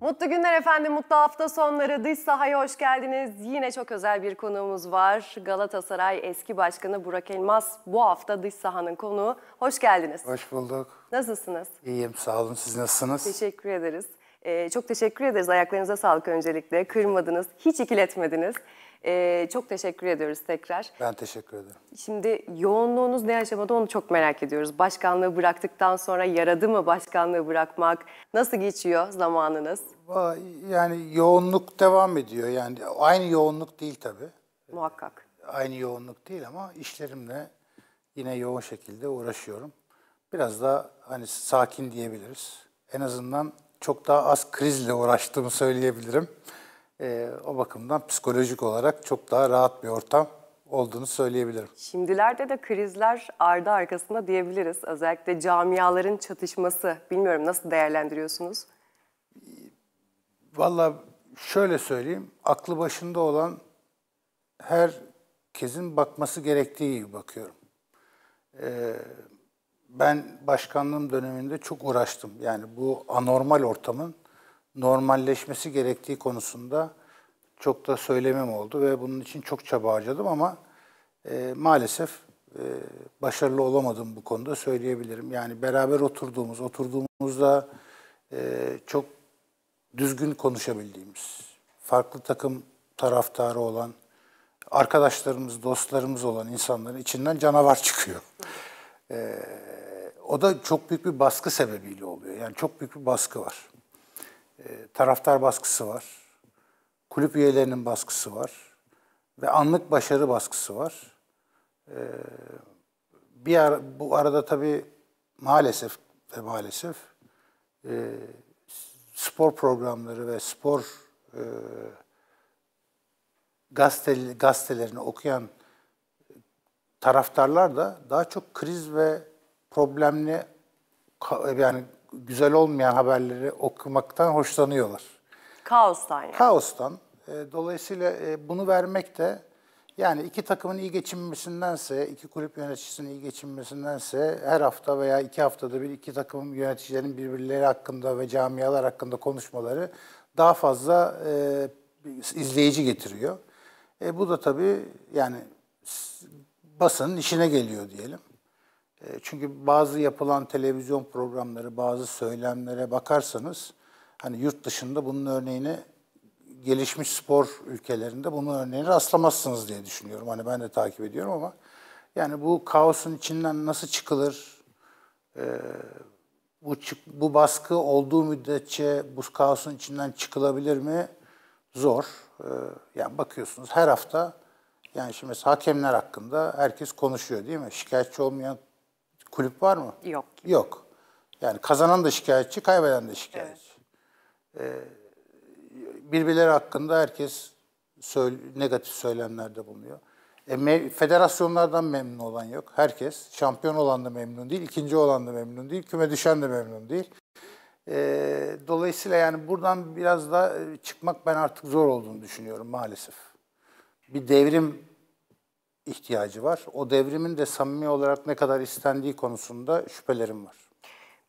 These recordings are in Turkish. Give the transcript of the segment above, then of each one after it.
Mutlu günler efendim, mutlu hafta sonları. Dış sahaya hoş geldiniz. Yine çok özel bir konuğumuz var. Galatasaray eski başkanı Burak Elmas bu hafta dış sahanın konuğu. Hoş geldiniz. Hoş bulduk. Nasılsınız? İyiyim, sağ olun. Siz nasılsınız? Teşekkür ederiz. Ee, çok teşekkür ederiz. Ayaklarınıza sağlık öncelikle. Kırmadınız, hiç ikiletmediniz. Ee, çok teşekkür ediyoruz tekrar. Ben teşekkür ederim. Şimdi yoğunluğunuz ne aşamada onu çok merak ediyoruz. Başkanlığı bıraktıktan sonra yaradı mı başkanlığı bırakmak? Nasıl geçiyor zamanınız? Yani yoğunluk devam ediyor. Yani aynı yoğunluk değil tabii. Muhakkak. Aynı yoğunluk değil ama işlerimle yine yoğun şekilde uğraşıyorum. Biraz da hani sakin diyebiliriz. En azından çok daha az krizle uğraştığımı söyleyebilirim. E, o bakımdan psikolojik olarak çok daha rahat bir ortam olduğunu söyleyebilirim. Şimdilerde de krizler ardı arkasında diyebiliriz. Özellikle camiaların çatışması. Bilmiyorum nasıl değerlendiriyorsunuz? Valla şöyle söyleyeyim. Aklı başında olan herkesin bakması gerektiği gibi bakıyorum. Ee, ben başkanlığım döneminde çok uğraştım. Yani bu anormal ortamın normalleşmesi gerektiği konusunda çok da söylemem oldu ve bunun için çok çaba harcadım ama e, maalesef e, başarılı olamadım bu konuda söyleyebilirim. Yani beraber oturduğumuz, oturduğumuzda e, çok düzgün konuşabildiğimiz, farklı takım taraftarı olan, arkadaşlarımız, dostlarımız olan insanların içinden canavar çıkıyor. E, o da çok büyük bir baskı sebebiyle oluyor. Yani çok büyük bir baskı var. Ee, taraftar baskısı var. Kulüp üyelerinin baskısı var. Ve anlık başarı baskısı var. Ee, bir ara, bu arada tabii maalesef ve maalesef e, spor programları ve spor e, gazetelerini okuyan taraftarlar da daha çok kriz ve problemli yani güzel olmayan haberleri okumaktan hoşlanıyorlar. Kaostan yani. Kaostan. E, dolayısıyla e, bunu vermek de yani iki takımın iyi geçinmesindense, iki kulüp yöneticisinin iyi geçinmesindense her hafta veya iki haftada bir iki takım yöneticilerin birbirleri hakkında ve camialar hakkında konuşmaları daha fazla e, izleyici getiriyor. E, bu da tabii yani basının işine geliyor diyelim. Ee, çünkü bazı yapılan televizyon programları, bazı söylemlere bakarsanız hani yurt dışında bunun örneğini gelişmiş spor ülkelerinde bunun örneğini rastlamazsınız diye düşünüyorum. Hani ben de takip ediyorum ama yani bu kaosun içinden nasıl çıkılır? Ee, bu bu baskı olduğu müddetçe bu kaosun içinden çıkılabilir mi? Zor. Ee, yani bakıyorsunuz her hafta yani şimdi mesela hakemler hakkında herkes konuşuyor değil mi? Şikayetçi olmayan Kulüp var mı? Yok. Yok. Yani kazanan da şikayetçi, kaybeden de şikayetçi. Evet. Ee, birbirleri hakkında herkes söyle, negatif söylemlerde bulunuyor. E, me- federasyonlardan memnun olan yok. Herkes. Şampiyon olan da memnun değil, ikinci olan da memnun değil, küme düşen de memnun değil. E, dolayısıyla yani buradan biraz da e, çıkmak ben artık zor olduğunu düşünüyorum maalesef. Bir devrim ihtiyacı var. O devrimin de samimi olarak ne kadar istendiği konusunda şüphelerim var.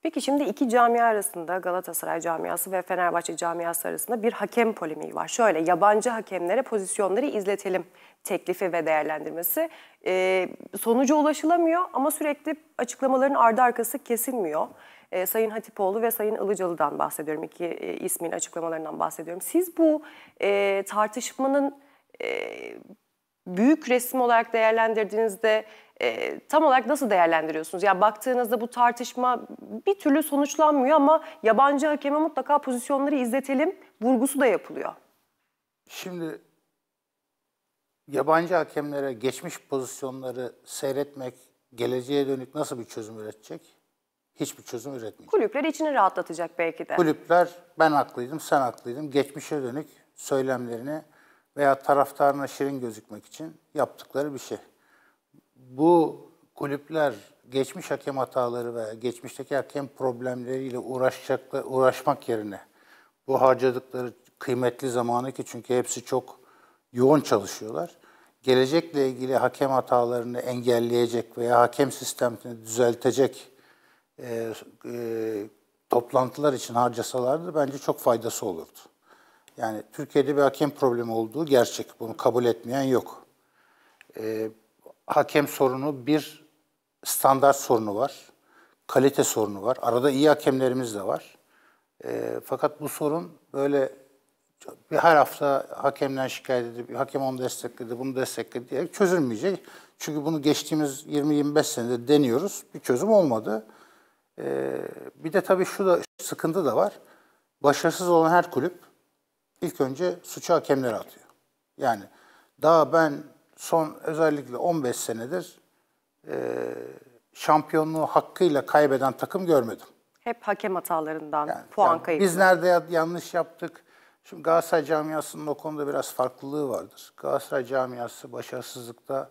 Peki şimdi iki cami arasında Galatasaray camiası ve Fenerbahçe camiası arasında bir hakem polemiği var. Şöyle yabancı hakemlere pozisyonları izletelim teklifi ve değerlendirmesi. E, sonuca ulaşılamıyor ama sürekli açıklamaların ardı arkası kesilmiyor. E, Sayın Hatipoğlu ve Sayın Ilıcalı'dan bahsediyorum. iki e, ismin açıklamalarından bahsediyorum. Siz bu e, tartışmanın e, büyük resim olarak değerlendirdiğinizde e, tam olarak nasıl değerlendiriyorsunuz? Yani baktığınızda bu tartışma bir türlü sonuçlanmıyor ama yabancı hakeme mutlaka pozisyonları izletelim vurgusu da yapılıyor. Şimdi yabancı hakemlere geçmiş pozisyonları seyretmek geleceğe dönük nasıl bir çözüm üretecek? Hiçbir çözüm üretmeyecek. Kulüpler içini rahatlatacak belki de. Kulüpler ben haklıydım, sen haklıydın. Geçmişe dönük söylemlerini veya taraftarına şirin gözükmek için yaptıkları bir şey. Bu kulüpler geçmiş hakem hataları veya geçmişteki hakem problemleriyle uğraşacak, uğraşmak yerine bu harcadıkları kıymetli zamanı ki çünkü hepsi çok yoğun çalışıyorlar. Gelecekle ilgili hakem hatalarını engelleyecek veya hakem sistemini düzeltecek e, e, toplantılar için harcasalardı bence çok faydası olurdu. Yani Türkiye'de bir hakem problemi olduğu gerçek. Bunu kabul etmeyen yok. E, hakem sorunu bir standart sorunu var. Kalite sorunu var. Arada iyi hakemlerimiz de var. E, fakat bu sorun böyle bir her hafta hakemden şikayet edip hakem onu destekledi, bunu destekledi diye çözülmeyecek. Çünkü bunu geçtiğimiz 20-25 senede deniyoruz. Bir çözüm olmadı. Ee, bir de tabii şu da sıkıntı da var. Başarısız olan her kulüp ilk önce suçu hakemlere atıyor. Yani daha ben son özellikle 15 senedir e, şampiyonluğu hakkıyla kaybeden takım görmedim. Hep hakem hatalarından yani, puan yani kaybı. Biz nerede yanlış yaptık? Şimdi Galatasaray camiasının o konuda biraz farklılığı vardır. Galatasaray camiası başarısızlıkta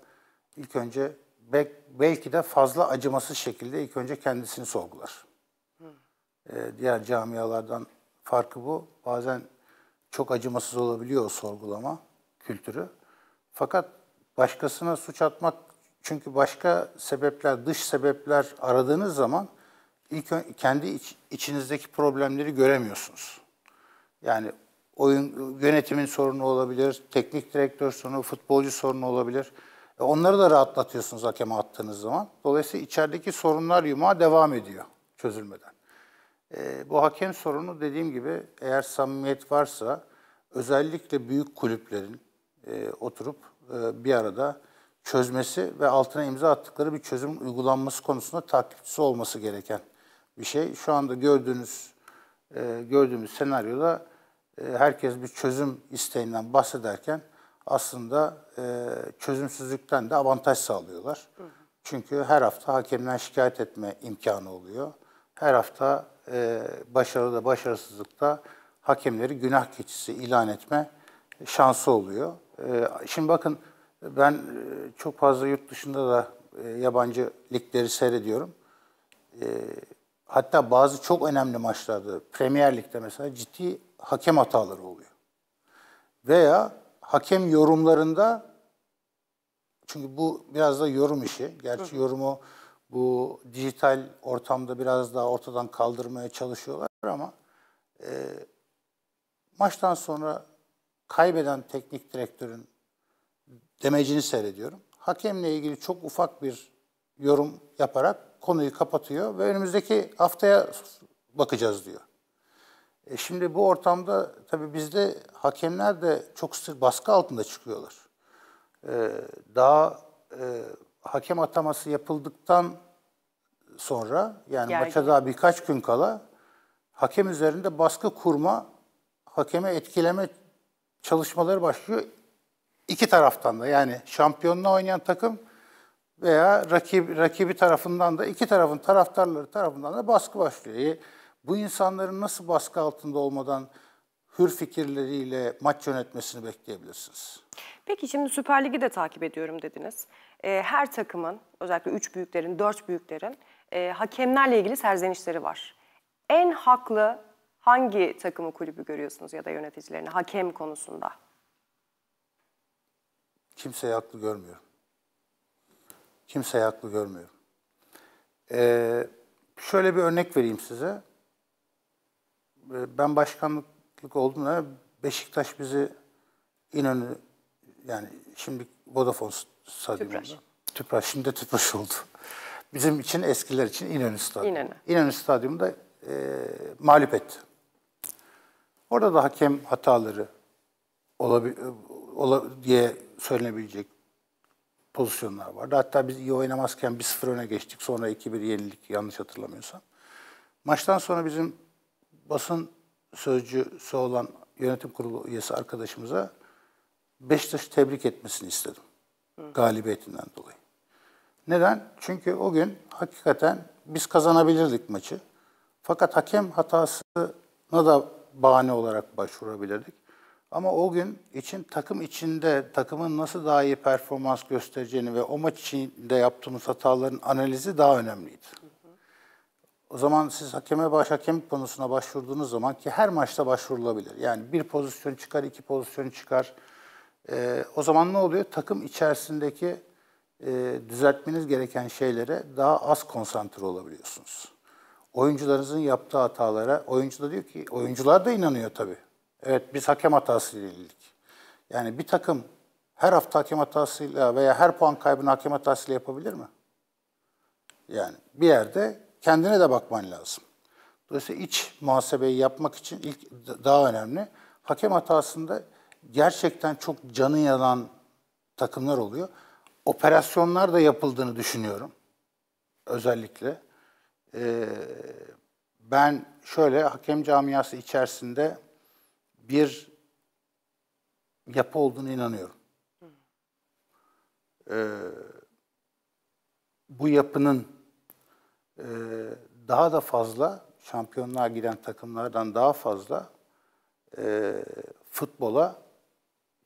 ilk önce belki de fazla acımasız şekilde ilk önce kendisini sorgular. Ee, diğer camialardan farkı bu. Bazen çok acımasız olabiliyor o sorgulama kültürü. Fakat başkasına suç atmak çünkü başka sebepler, dış sebepler aradığınız zaman ilk kendi iç, içinizdeki problemleri göremiyorsunuz. Yani oyun yönetimin sorunu olabilir, teknik direktör sorunu, futbolcu sorunu olabilir. E onları da rahatlatıyorsunuz hakeme attığınız zaman. Dolayısıyla içerideki sorunlar yuma devam ediyor çözülmeden. E, bu hakem sorunu dediğim gibi eğer samimiyet varsa özellikle büyük kulüplerin e, oturup e, bir arada çözmesi ve altına imza attıkları bir çözüm uygulanması konusunda takipçisi olması gereken bir şey. Şu anda gördüğünüz e, gördüğümüz senaryoda e, herkes bir çözüm isteğinden bahsederken aslında e, çözümsüzlükten de avantaj sağlıyorlar. Hı hı. Çünkü her hafta hakemden şikayet etme imkanı oluyor. Her hafta ee, başarıda, başarısızlıkta hakemleri günah keçisi ilan etme şansı oluyor. Ee, şimdi bakın ben e, çok fazla yurt dışında da e, yabancı ligleri seyrediyorum. Ee, hatta bazı çok önemli maçlarda, Premier Lig'de mesela ciddi hakem hataları oluyor. Veya hakem yorumlarında çünkü bu biraz da yorum işi. Gerçi yorumu bu dijital ortamda biraz daha ortadan kaldırmaya çalışıyorlar ama e, maçtan sonra kaybeden teknik direktörün demecini seyrediyorum. Hakemle ilgili çok ufak bir yorum yaparak konuyu kapatıyor ve önümüzdeki haftaya bakacağız diyor. E şimdi bu ortamda tabii bizde hakemler de çok sık baskı altında çıkıyorlar. E, daha e, hakem ataması yapıldıktan sonra yani Gergin. maça daha birkaç gün kala hakem üzerinde baskı kurma, hakeme etkileme çalışmaları başlıyor. iki taraftan da yani şampiyonla oynayan takım veya rakip, rakibi tarafından da iki tarafın taraftarları tarafından da baskı başlıyor. E, bu insanların nasıl baskı altında olmadan hür fikirleriyle maç yönetmesini bekleyebilirsiniz? Peki şimdi Süper Lig'i de takip ediyorum dediniz e, her takımın özellikle üç büyüklerin, dört büyüklerin e, hakemlerle ilgili serzenişleri var. En haklı hangi takımı kulübü görüyorsunuz ya da yöneticilerini hakem konusunda? Kimseyi haklı görmüyorum. Kimseyi haklı görmüyorum. Ee, şöyle bir örnek vereyim size. Ee, ben başkanlık olduğumda Beşiktaş bizi İnönü yani şimdi Vodafone stadyumunda. Tüpraş. Tüpraş, şimdi Tüpraş oldu. Bizim için eskiler için İnönü Stadyumu. İnönü. İnönü Stadyumu'nda e, mağlup etti. Orada da hakem hataları olabi, ola, diye söylenebilecek pozisyonlar vardı. Hatta biz iyi oynamazken 1-0 öne geçtik. Sonra 2-1 yenilik yanlış hatırlamıyorsam. Maçtan sonra bizim basın sözcüsü olan yönetim kurulu üyesi arkadaşımıza Beşiktaş'ı tebrik etmesini istedim. Hı. galibiyetinden dolayı. Neden? Çünkü o gün hakikaten biz kazanabilirdik maçı. Fakat hakem hatasına da bahane olarak başvurabilirdik. Ama o gün için takım içinde takımın nasıl daha iyi performans göstereceğini ve o maç içinde yaptığımız hataların analizi daha önemliydi. O zaman siz hakeme baş hakem konusuna başvurduğunuz zaman ki her maçta başvurulabilir. Yani bir pozisyon çıkar, iki pozisyon çıkar. E, o zaman ne oluyor? Takım içerisindeki e, düzeltmeniz gereken şeylere daha az konsantre olabiliyorsunuz. Oyuncularınızın yaptığı hatalara, oyuncu da diyor ki, oyuncular da inanıyor tabii. Evet biz hakem hatasıyla ilgilendik. Yani bir takım her hafta hakem hatasıyla veya her puan kaybını hakem hatasıyla yapabilir mi? Yani bir yerde kendine de bakman lazım. Dolayısıyla iç muhasebeyi yapmak için ilk daha önemli. Hakem hatasında gerçekten çok canı yanan takımlar oluyor. Operasyonlar da yapıldığını düşünüyorum. Özellikle. Ee, ben şöyle hakem camiası içerisinde bir yapı olduğunu inanıyorum. Ee, bu yapının e, daha da fazla şampiyonluğa giden takımlardan daha fazla e, futbola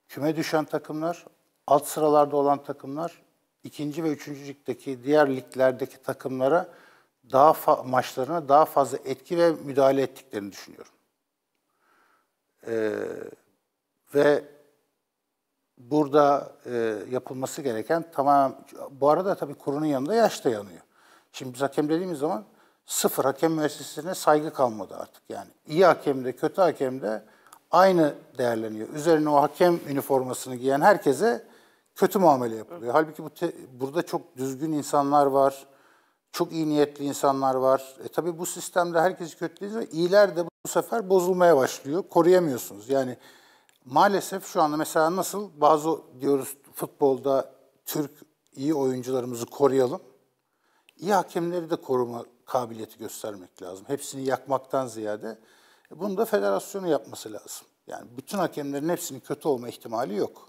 küme düşen takımlar, alt sıralarda olan takımlar, ikinci ve üçüncü ligdeki diğer liglerdeki takımlara daha maçlarına daha fazla etki ve müdahale ettiklerini düşünüyorum. Ee, ve burada e, yapılması gereken tamam bu arada tabii kurunun yanında yaş da yanıyor. Şimdi biz hakem dediğimiz zaman sıfır hakem müessesesine saygı kalmadı artık yani. İyi hakemde, kötü hakemde aynı değerleniyor. Üzerine o hakem üniformasını giyen herkese kötü muamele yapılıyor. Halbuki bu te, burada çok düzgün insanlar var. Çok iyi niyetli insanlar var. E tabii bu sistemde herkesi kötülediğiniz ve iyiler de bu sefer bozulmaya başlıyor. Koruyamıyorsunuz. Yani maalesef şu anda mesela nasıl bazı diyoruz futbolda Türk iyi oyuncularımızı koruyalım. İyi hakemleri de koruma kabiliyeti göstermek lazım. Hepsini yakmaktan ziyade e, bunu da federasyonu yapması lazım. Yani bütün hakemlerin hepsinin kötü olma ihtimali yok.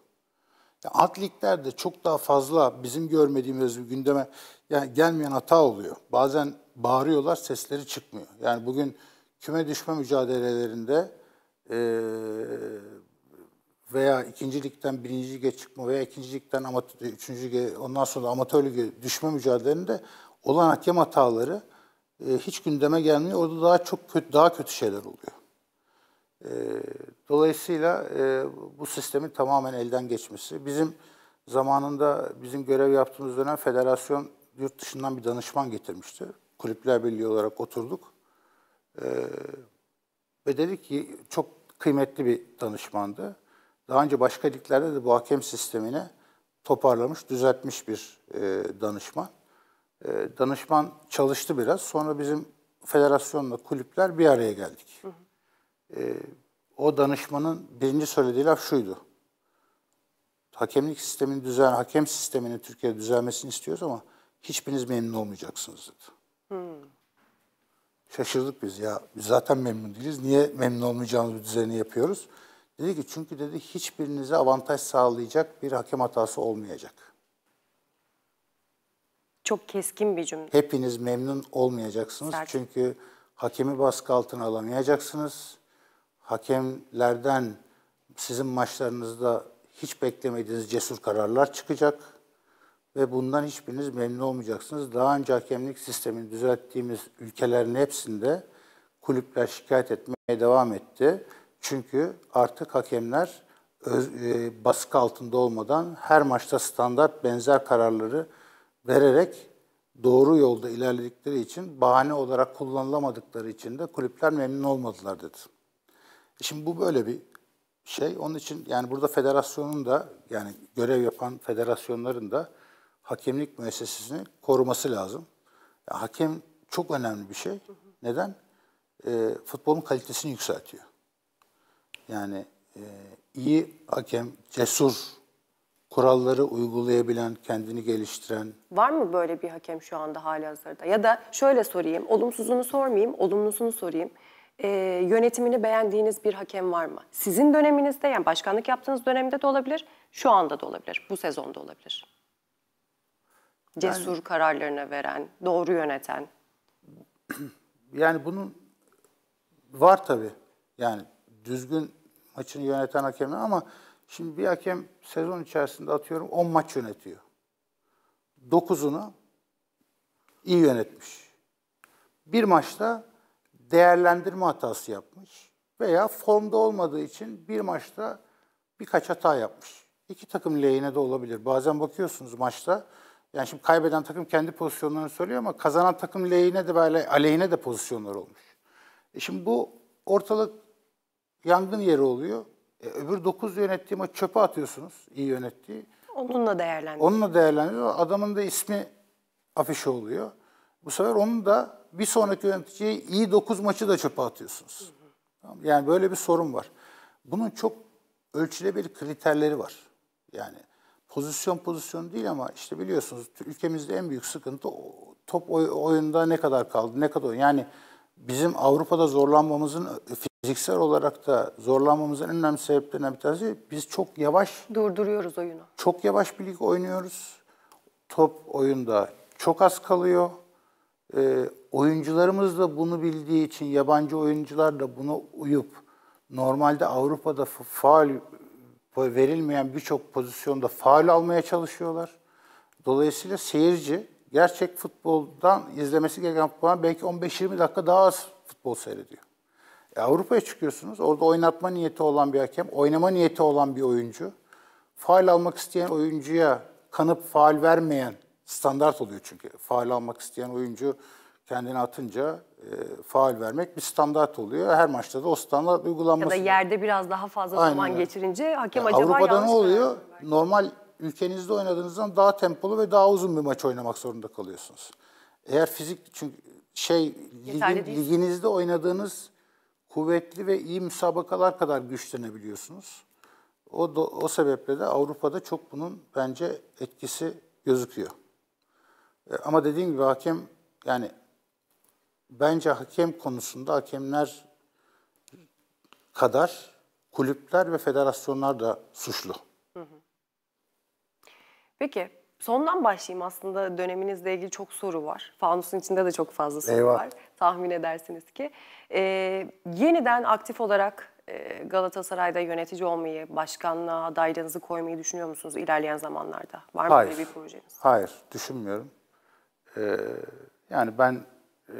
Yani alt liglerde çok daha fazla bizim görmediğimiz bir gündeme yani gelmeyen hata oluyor. Bazen bağırıyorlar, sesleri çıkmıyor. Yani bugün küme düşme mücadelelerinde e, veya ikincilikten birinci lige çıkma veya ikincilikten amatör, üçüncü lige, ondan sonra amatör lige düşme mücadelelerinde olan hakem hataları ee, hiç gündeme gelmiyor. Orada daha çok kötü, daha kötü şeyler oluyor. Ee, dolayısıyla e, bu sistemin tamamen elden geçmesi. Bizim zamanında bizim görev yaptığımız dönem federasyon yurt dışından bir danışman getirmişti. Kulüpler Birliği olarak oturduk. E, ve dedi ki çok kıymetli bir danışmandı. Daha önce başka liglerde de bu hakem sistemini toparlamış, düzeltmiş bir e, danışman. E, danışman çalıştı biraz. Sonra bizim federasyonla kulüpler bir araya geldik. Hı hı. E, o danışmanın birinci söylediği laf şuydu. Hakemlik sistemin düzen, hakem sisteminin Türkiye'de düzelmesini istiyoruz ama hiçbiriniz memnun olmayacaksınız dedi. Hmm. Şaşırdık biz ya biz zaten memnun değiliz. Niye memnun olmayacağımız bir düzeni yapıyoruz? Dedi ki çünkü dedi hiçbirinize avantaj sağlayacak bir hakem hatası olmayacak. Çok keskin bir cümle. Hepiniz memnun olmayacaksınız. Sert. Çünkü hakemi baskı altına alamayacaksınız. Hakemlerden sizin maçlarınızda hiç beklemediğiniz cesur kararlar çıkacak ve bundan hiçbiriniz memnun olmayacaksınız. Daha önce hakemlik sistemini düzelttiğimiz ülkelerin hepsinde kulüpler şikayet etmeye devam etti. Çünkü artık hakemler öz, e, baskı altında olmadan her maçta standart benzer kararları vererek doğru yolda ilerledikleri için bahane olarak kullanılamadıkları için de kulüpler memnun olmadılar dedi. E şimdi bu böyle bir şey. Onun için yani burada federasyonun da yani görev yapan federasyonların da hakemlik müessesesini koruması lazım. Ya, hakem çok önemli bir şey. Neden? E, futbolun kalitesini yükseltiyor. Yani e, iyi hakem, cesur kuralları uygulayabilen, kendini geliştiren. Var mı böyle bir hakem şu anda hali hazırda? Ya da şöyle sorayım, olumsuzunu sormayayım, olumlusunu sorayım. Ee, yönetimini beğendiğiniz bir hakem var mı? Sizin döneminizde, yani başkanlık yaptığınız dönemde de olabilir, şu anda da olabilir, bu sezonda olabilir. Cesur yani, kararlarını veren, doğru yöneten. Yani bunun var tabii. Yani düzgün maçını yöneten hakemi ama Şimdi bir hakem sezon içerisinde atıyorum 10 maç yönetiyor. 9'unu iyi yönetmiş. Bir maçta değerlendirme hatası yapmış veya formda olmadığı için bir maçta birkaç hata yapmış. İki takım lehine de olabilir. Bazen bakıyorsunuz maçta yani şimdi kaybeden takım kendi pozisyonlarını söylüyor ama kazanan takım lehine de böyle aleyhine de pozisyonlar olmuş. E şimdi bu ortalık yangın yeri oluyor. E, öbür 9 yönettiğim maçı çöpe atıyorsunuz iyi yönettiği. Onunla değerlendiriyor. Onunla değerlendiriyor. Adamın da ismi afişe oluyor. Bu sefer onu da bir sonraki yöneticiye iyi 9 maçı da çöpe atıyorsunuz. Hı hı. Yani böyle bir sorun var. Bunun çok ölçülebilir kriterleri var. Yani pozisyon pozisyon değil ama işte biliyorsunuz ülkemizde en büyük sıkıntı top oyunda ne kadar kaldı, ne kadar oyun. Yani bizim Avrupa'da zorlanmamızın Fiziksel olarak da zorlanmamızın en önemli sebeplerinden bir tanesi biz çok yavaş... Durduruyoruz oyunu. Çok yavaş bir lig oynuyoruz. Top oyunda çok az kalıyor. E, oyuncularımız da bunu bildiği için yabancı oyuncular da buna uyup normalde Avrupa'da faal verilmeyen birçok pozisyonda faal almaya çalışıyorlar. Dolayısıyla seyirci gerçek futboldan izlemesi gereken futboldan belki 15-20 dakika daha az futbol seyrediyor. E, Avrupa'ya çıkıyorsunuz. Orada oynatma niyeti olan bir hakem, oynama niyeti olan bir oyuncu. Faal almak isteyen oyuncuya kanıp faal vermeyen standart oluyor çünkü. Faal almak isteyen oyuncu kendini atınca e, faal vermek bir standart oluyor. Her maçta da o standart uygulanması. Ya da yerde biraz daha fazla Aynen. zaman geçirince hakem yani acaba Avrupa'da ne oluyor? Normal ülkenizde oynadığınızdan daha tempolu ve daha uzun bir maç oynamak zorunda kalıyorsunuz. Eğer fizik çünkü şey ligin, liginizde oynadığınız kuvvetli ve iyi müsabakalar kadar güçlenebiliyorsunuz. O, da, o sebeple de Avrupa'da çok bunun bence etkisi gözüküyor. E, ama dediğim gibi hakem yani bence hakem konusunda hakemler kadar kulüpler ve federasyonlar da suçlu. Peki Sondan başlayayım aslında döneminizle ilgili çok soru var. Fanusun içinde de çok fazla soru Eyvah. var. Tahmin edersiniz ki. Ee, yeniden aktif olarak e, Galatasaray'da yönetici olmayı, başkanlığa adaylığınızı koymayı düşünüyor musunuz ilerleyen zamanlarda? Var mı Hayır. böyle bir projeniz? Hayır, düşünmüyorum. Ee, yani ben e,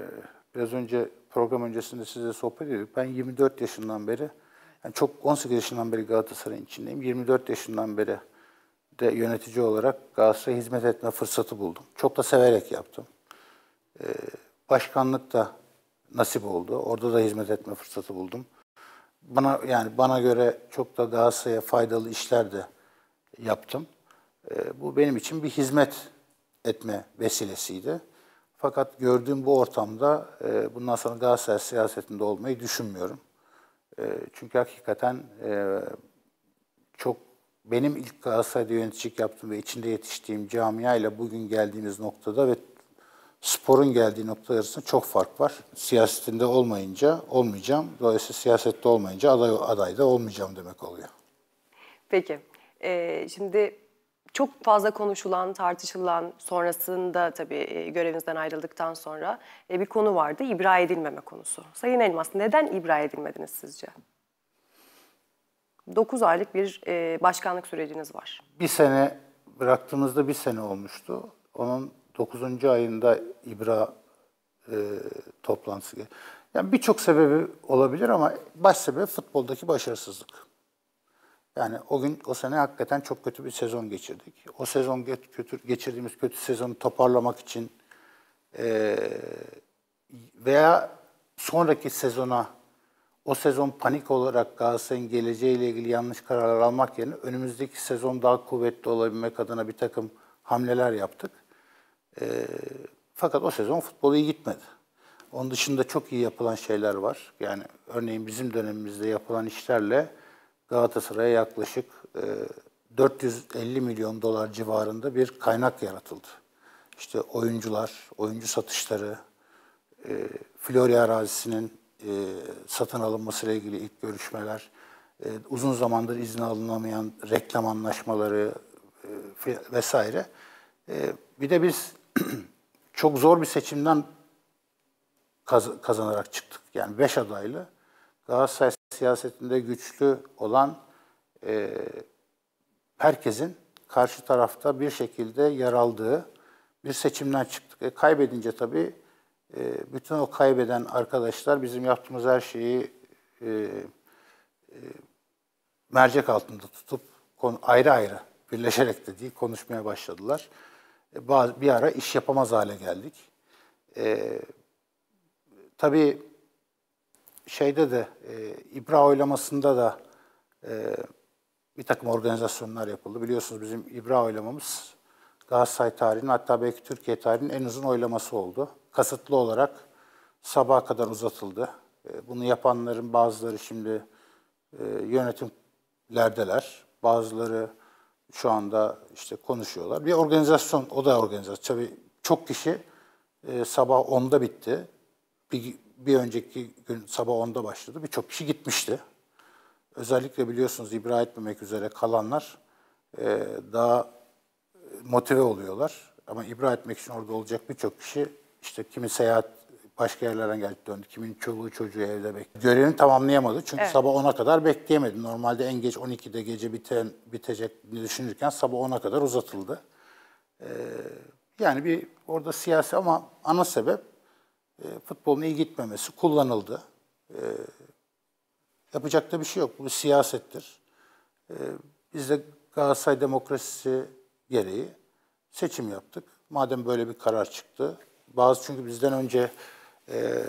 biraz önce program öncesinde size sohbet ediyorduk. Ben 24 yaşından beri, yani çok 18 yaşından beri Galatasaray'ın içindeyim. 24 yaşından beri de yönetici olarak Galatasaray'a hizmet etme fırsatı buldum. Çok da severek yaptım. Ee, başkanlık da nasip oldu. Orada da hizmet etme fırsatı buldum. Bana yani bana göre çok da Galatasaray'a faydalı işler de yaptım. Ee, bu benim için bir hizmet etme vesilesiydi. Fakat gördüğüm bu ortamda e, bundan sonra Galatasaray siyasetinde olmayı düşünmüyorum. E, çünkü hakikaten e, çok benim ilk Galatasaray'da yöneticilik yaptığım ve içinde yetiştiğim ile bugün geldiğimiz noktada ve sporun geldiği nokta arasında çok fark var. Siyasetinde olmayınca olmayacağım. Dolayısıyla siyasette olmayınca aday, aday da olmayacağım demek oluyor. Peki. Ee, şimdi çok fazla konuşulan, tartışılan sonrasında tabii e, görevinizden ayrıldıktan sonra e, bir konu vardı. İbra edilmeme konusu. Sayın Elmas neden ibra edilmediniz sizce? 9 aylık bir e, başkanlık süreciniz var. Bir sene bıraktığınızda bir sene olmuştu. Onun 9. ayında İbra e, toplantısı. Yani birçok sebebi olabilir ama baş sebebi futboldaki başarısızlık. Yani o gün o sene hakikaten çok kötü bir sezon geçirdik. O sezon kötü, geçirdiğimiz kötü sezonu toparlamak için e, veya sonraki sezona o sezon panik olarak Galatasaray'ın geleceğiyle ilgili yanlış kararlar almak yerine önümüzdeki sezon daha kuvvetli olabilmek adına bir takım hamleler yaptık. E, fakat o sezon futbol iyi gitmedi. Onun dışında çok iyi yapılan şeyler var. Yani örneğin bizim dönemimizde yapılan işlerle Galatasaray'a yaklaşık e, 450 milyon dolar civarında bir kaynak yaratıldı. İşte oyuncular, oyuncu satışları, e, Florya arazisinin e, satın alınmasıyla ilgili ilk görüşmeler, e, uzun zamandır izin alınamayan reklam anlaşmaları e, vesaire. E, bir de biz çok zor bir seçimden kaz- kazanarak çıktık. Yani beş adaylı Galatasaray siyasetinde güçlü olan e, herkesin karşı tarafta bir şekilde yer aldığı bir seçimden çıktık. E, kaybedince tabii ee, bütün o kaybeden arkadaşlar bizim yaptığımız her şeyi e, e, mercek altında tutup konu, ayrı ayrı birleşerek de değil konuşmaya başladılar. E, bazı, bir ara iş yapamaz hale geldik. E, tabii şeyde de e, İbra oylamasında da e, bir takım organizasyonlar yapıldı. Biliyorsunuz bizim İbra oylamamız Galatasaray tarihinin hatta belki Türkiye tarihinin en uzun oylaması oldu kasıtlı olarak sabaha kadar uzatıldı. E, bunu yapanların bazıları şimdi e, yönetimlerdeler. Bazıları şu anda işte konuşuyorlar. Bir organizasyon, o da organizasyon. Tabii çok kişi e, sabah 10'da bitti. Bir, bir önceki gün sabah 10'da başladı. Birçok kişi gitmişti. Özellikle biliyorsunuz ibra etmemek üzere kalanlar daha motive oluyorlar. Ama ibra etmek için orada olacak birçok kişi işte kimi seyahat başka yerlerden geldi döndü. Kimin çoluğu çocuğu evde bekliyor. Görevini tamamlayamadı çünkü evet. sabah 10'a kadar bekleyemedi. Normalde en geç 12'de gece biten, bitecek düşünürken sabah 10'a kadar uzatıldı. Ee, yani bir orada siyasi ama ana sebep e, futbolun iyi gitmemesi kullanıldı. E, yapacak da bir şey yok. Bu siyasettir. E, biz de Galatasaray demokrasisi gereği seçim yaptık. Madem böyle bir karar çıktı, bazı çünkü bizden önce e,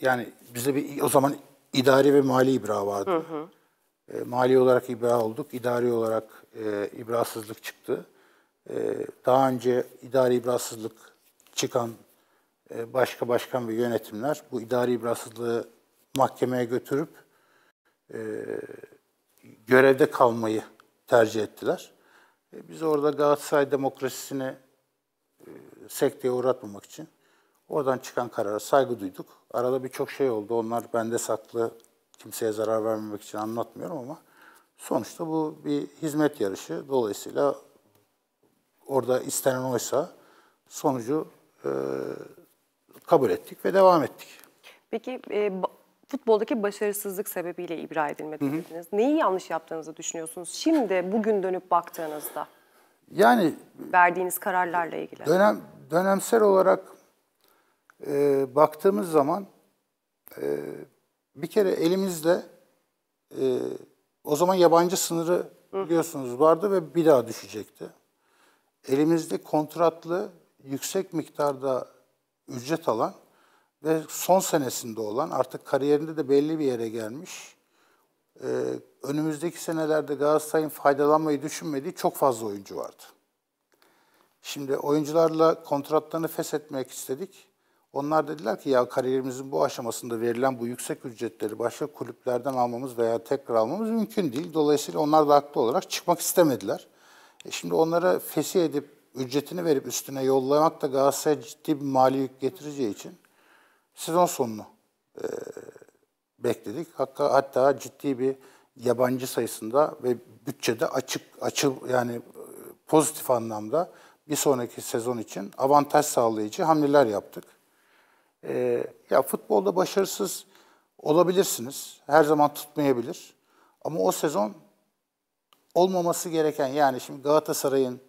yani bize bir o zaman idari ve mali ibra vardı. Hı hı. E, mali olarak ibra olduk, idari olarak e, ibrasızlık çıktı. E, daha önce idari ibrasızlık çıkan e, başka başkan ve yönetimler bu idari ibrasızlığı mahkemeye götürüp e, görevde kalmayı tercih ettiler. E, biz orada Galatasaray demokrasisini sekteye uğratmamak için oradan çıkan karara saygı duyduk. Arada birçok şey oldu. Onlar bende saklı, kimseye zarar vermemek için anlatmıyorum ama sonuçta bu bir hizmet yarışı. Dolayısıyla orada istenen oysa sonucu e, kabul ettik ve devam ettik. Peki e, futboldaki başarısızlık sebebiyle ibra edilmedi Hı -hı. dediniz. Neyi yanlış yaptığınızı düşünüyorsunuz şimdi bugün dönüp baktığınızda? Yani verdiğiniz kararlarla ilgili. Dönem dönemsel olarak e, baktığımız zaman e, bir kere elimizde e, o zaman yabancı sınırı biliyorsunuz vardı ve bir daha düşecekti. Elimizde kontratlı yüksek miktarda ücret alan ve son senesinde olan artık kariyerinde de belli bir yere gelmiş. Ee, önümüzdeki senelerde Galatasaray'ın faydalanmayı düşünmediği çok fazla oyuncu vardı. Şimdi oyuncularla kontratlarını feshetmek istedik. Onlar dediler ki ya kariyerimizin bu aşamasında verilen bu yüksek ücretleri başka kulüplerden almamız veya tekrar almamız mümkün değil. Dolayısıyla onlar da haklı olarak çıkmak istemediler. E şimdi onlara fesih edip ücretini verip üstüne yollamak da Galatasaray'a ciddi bir mali yük getireceği için sezon sonunu e, bekledik. Hatta, hatta ciddi bir yabancı sayısında ve bütçede açık açı yani e, pozitif anlamda bir sonraki sezon için avantaj sağlayıcı hamleler yaptık. Ee, ya futbolda başarısız olabilirsiniz. Her zaman tutmayabilir. Ama o sezon olmaması gereken yani şimdi Galatasaray'ın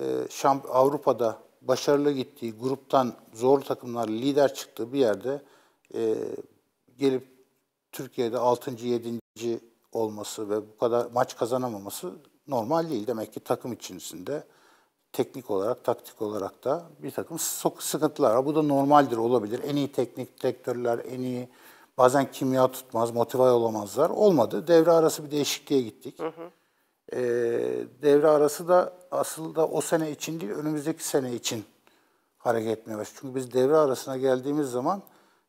e, şamp Avrupa'da başarılı gittiği gruptan zor takımlar lider çıktığı bir yerde e, gelip Türkiye'de 6. 7. olması ve bu kadar maç kazanamaması normal değil. Demek ki takım içerisinde teknik olarak, taktik olarak da bir takım sıkıntılar var. Bu da normaldir, olabilir. En iyi teknik direktörler, en iyi bazen kimya tutmaz, motive olamazlar. Olmadı. Devre arası bir değişikliğe gittik. Hı hı. Ee, devre arası da asıl da o sene için değil, önümüzdeki sene için hareket etmeye başladı. Çünkü biz devre arasına geldiğimiz zaman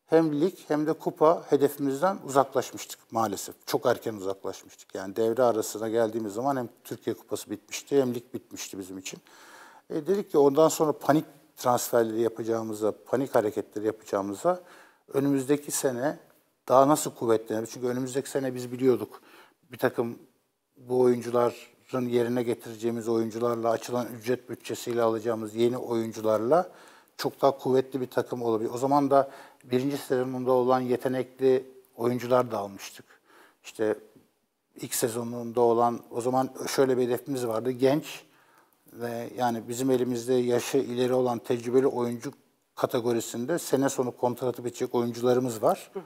hem lig hem de kupa hedefimizden uzaklaşmıştık maalesef. Çok erken uzaklaşmıştık. Yani devre arasına geldiğimiz zaman hem Türkiye Kupası bitmişti hem lig bitmişti bizim için. E, dedik ki ondan sonra panik transferleri yapacağımıza, panik hareketleri yapacağımıza önümüzdeki sene daha nasıl kuvvetlenir? Çünkü önümüzdeki sene biz biliyorduk bir takım bu oyuncuların yerine getireceğimiz oyuncularla, açılan ücret bütçesiyle alacağımız yeni oyuncularla çok daha kuvvetli bir takım olabilir. O zaman da birinci sezonunda olan yetenekli oyuncular da almıştık. İşte ilk sezonunda olan, o zaman şöyle bir hedefimiz vardı. Genç, ve yani bizim elimizde yaşı ileri olan tecrübeli oyuncu kategorisinde sene sonu kontratı bitecek oyuncularımız var. Hı hı.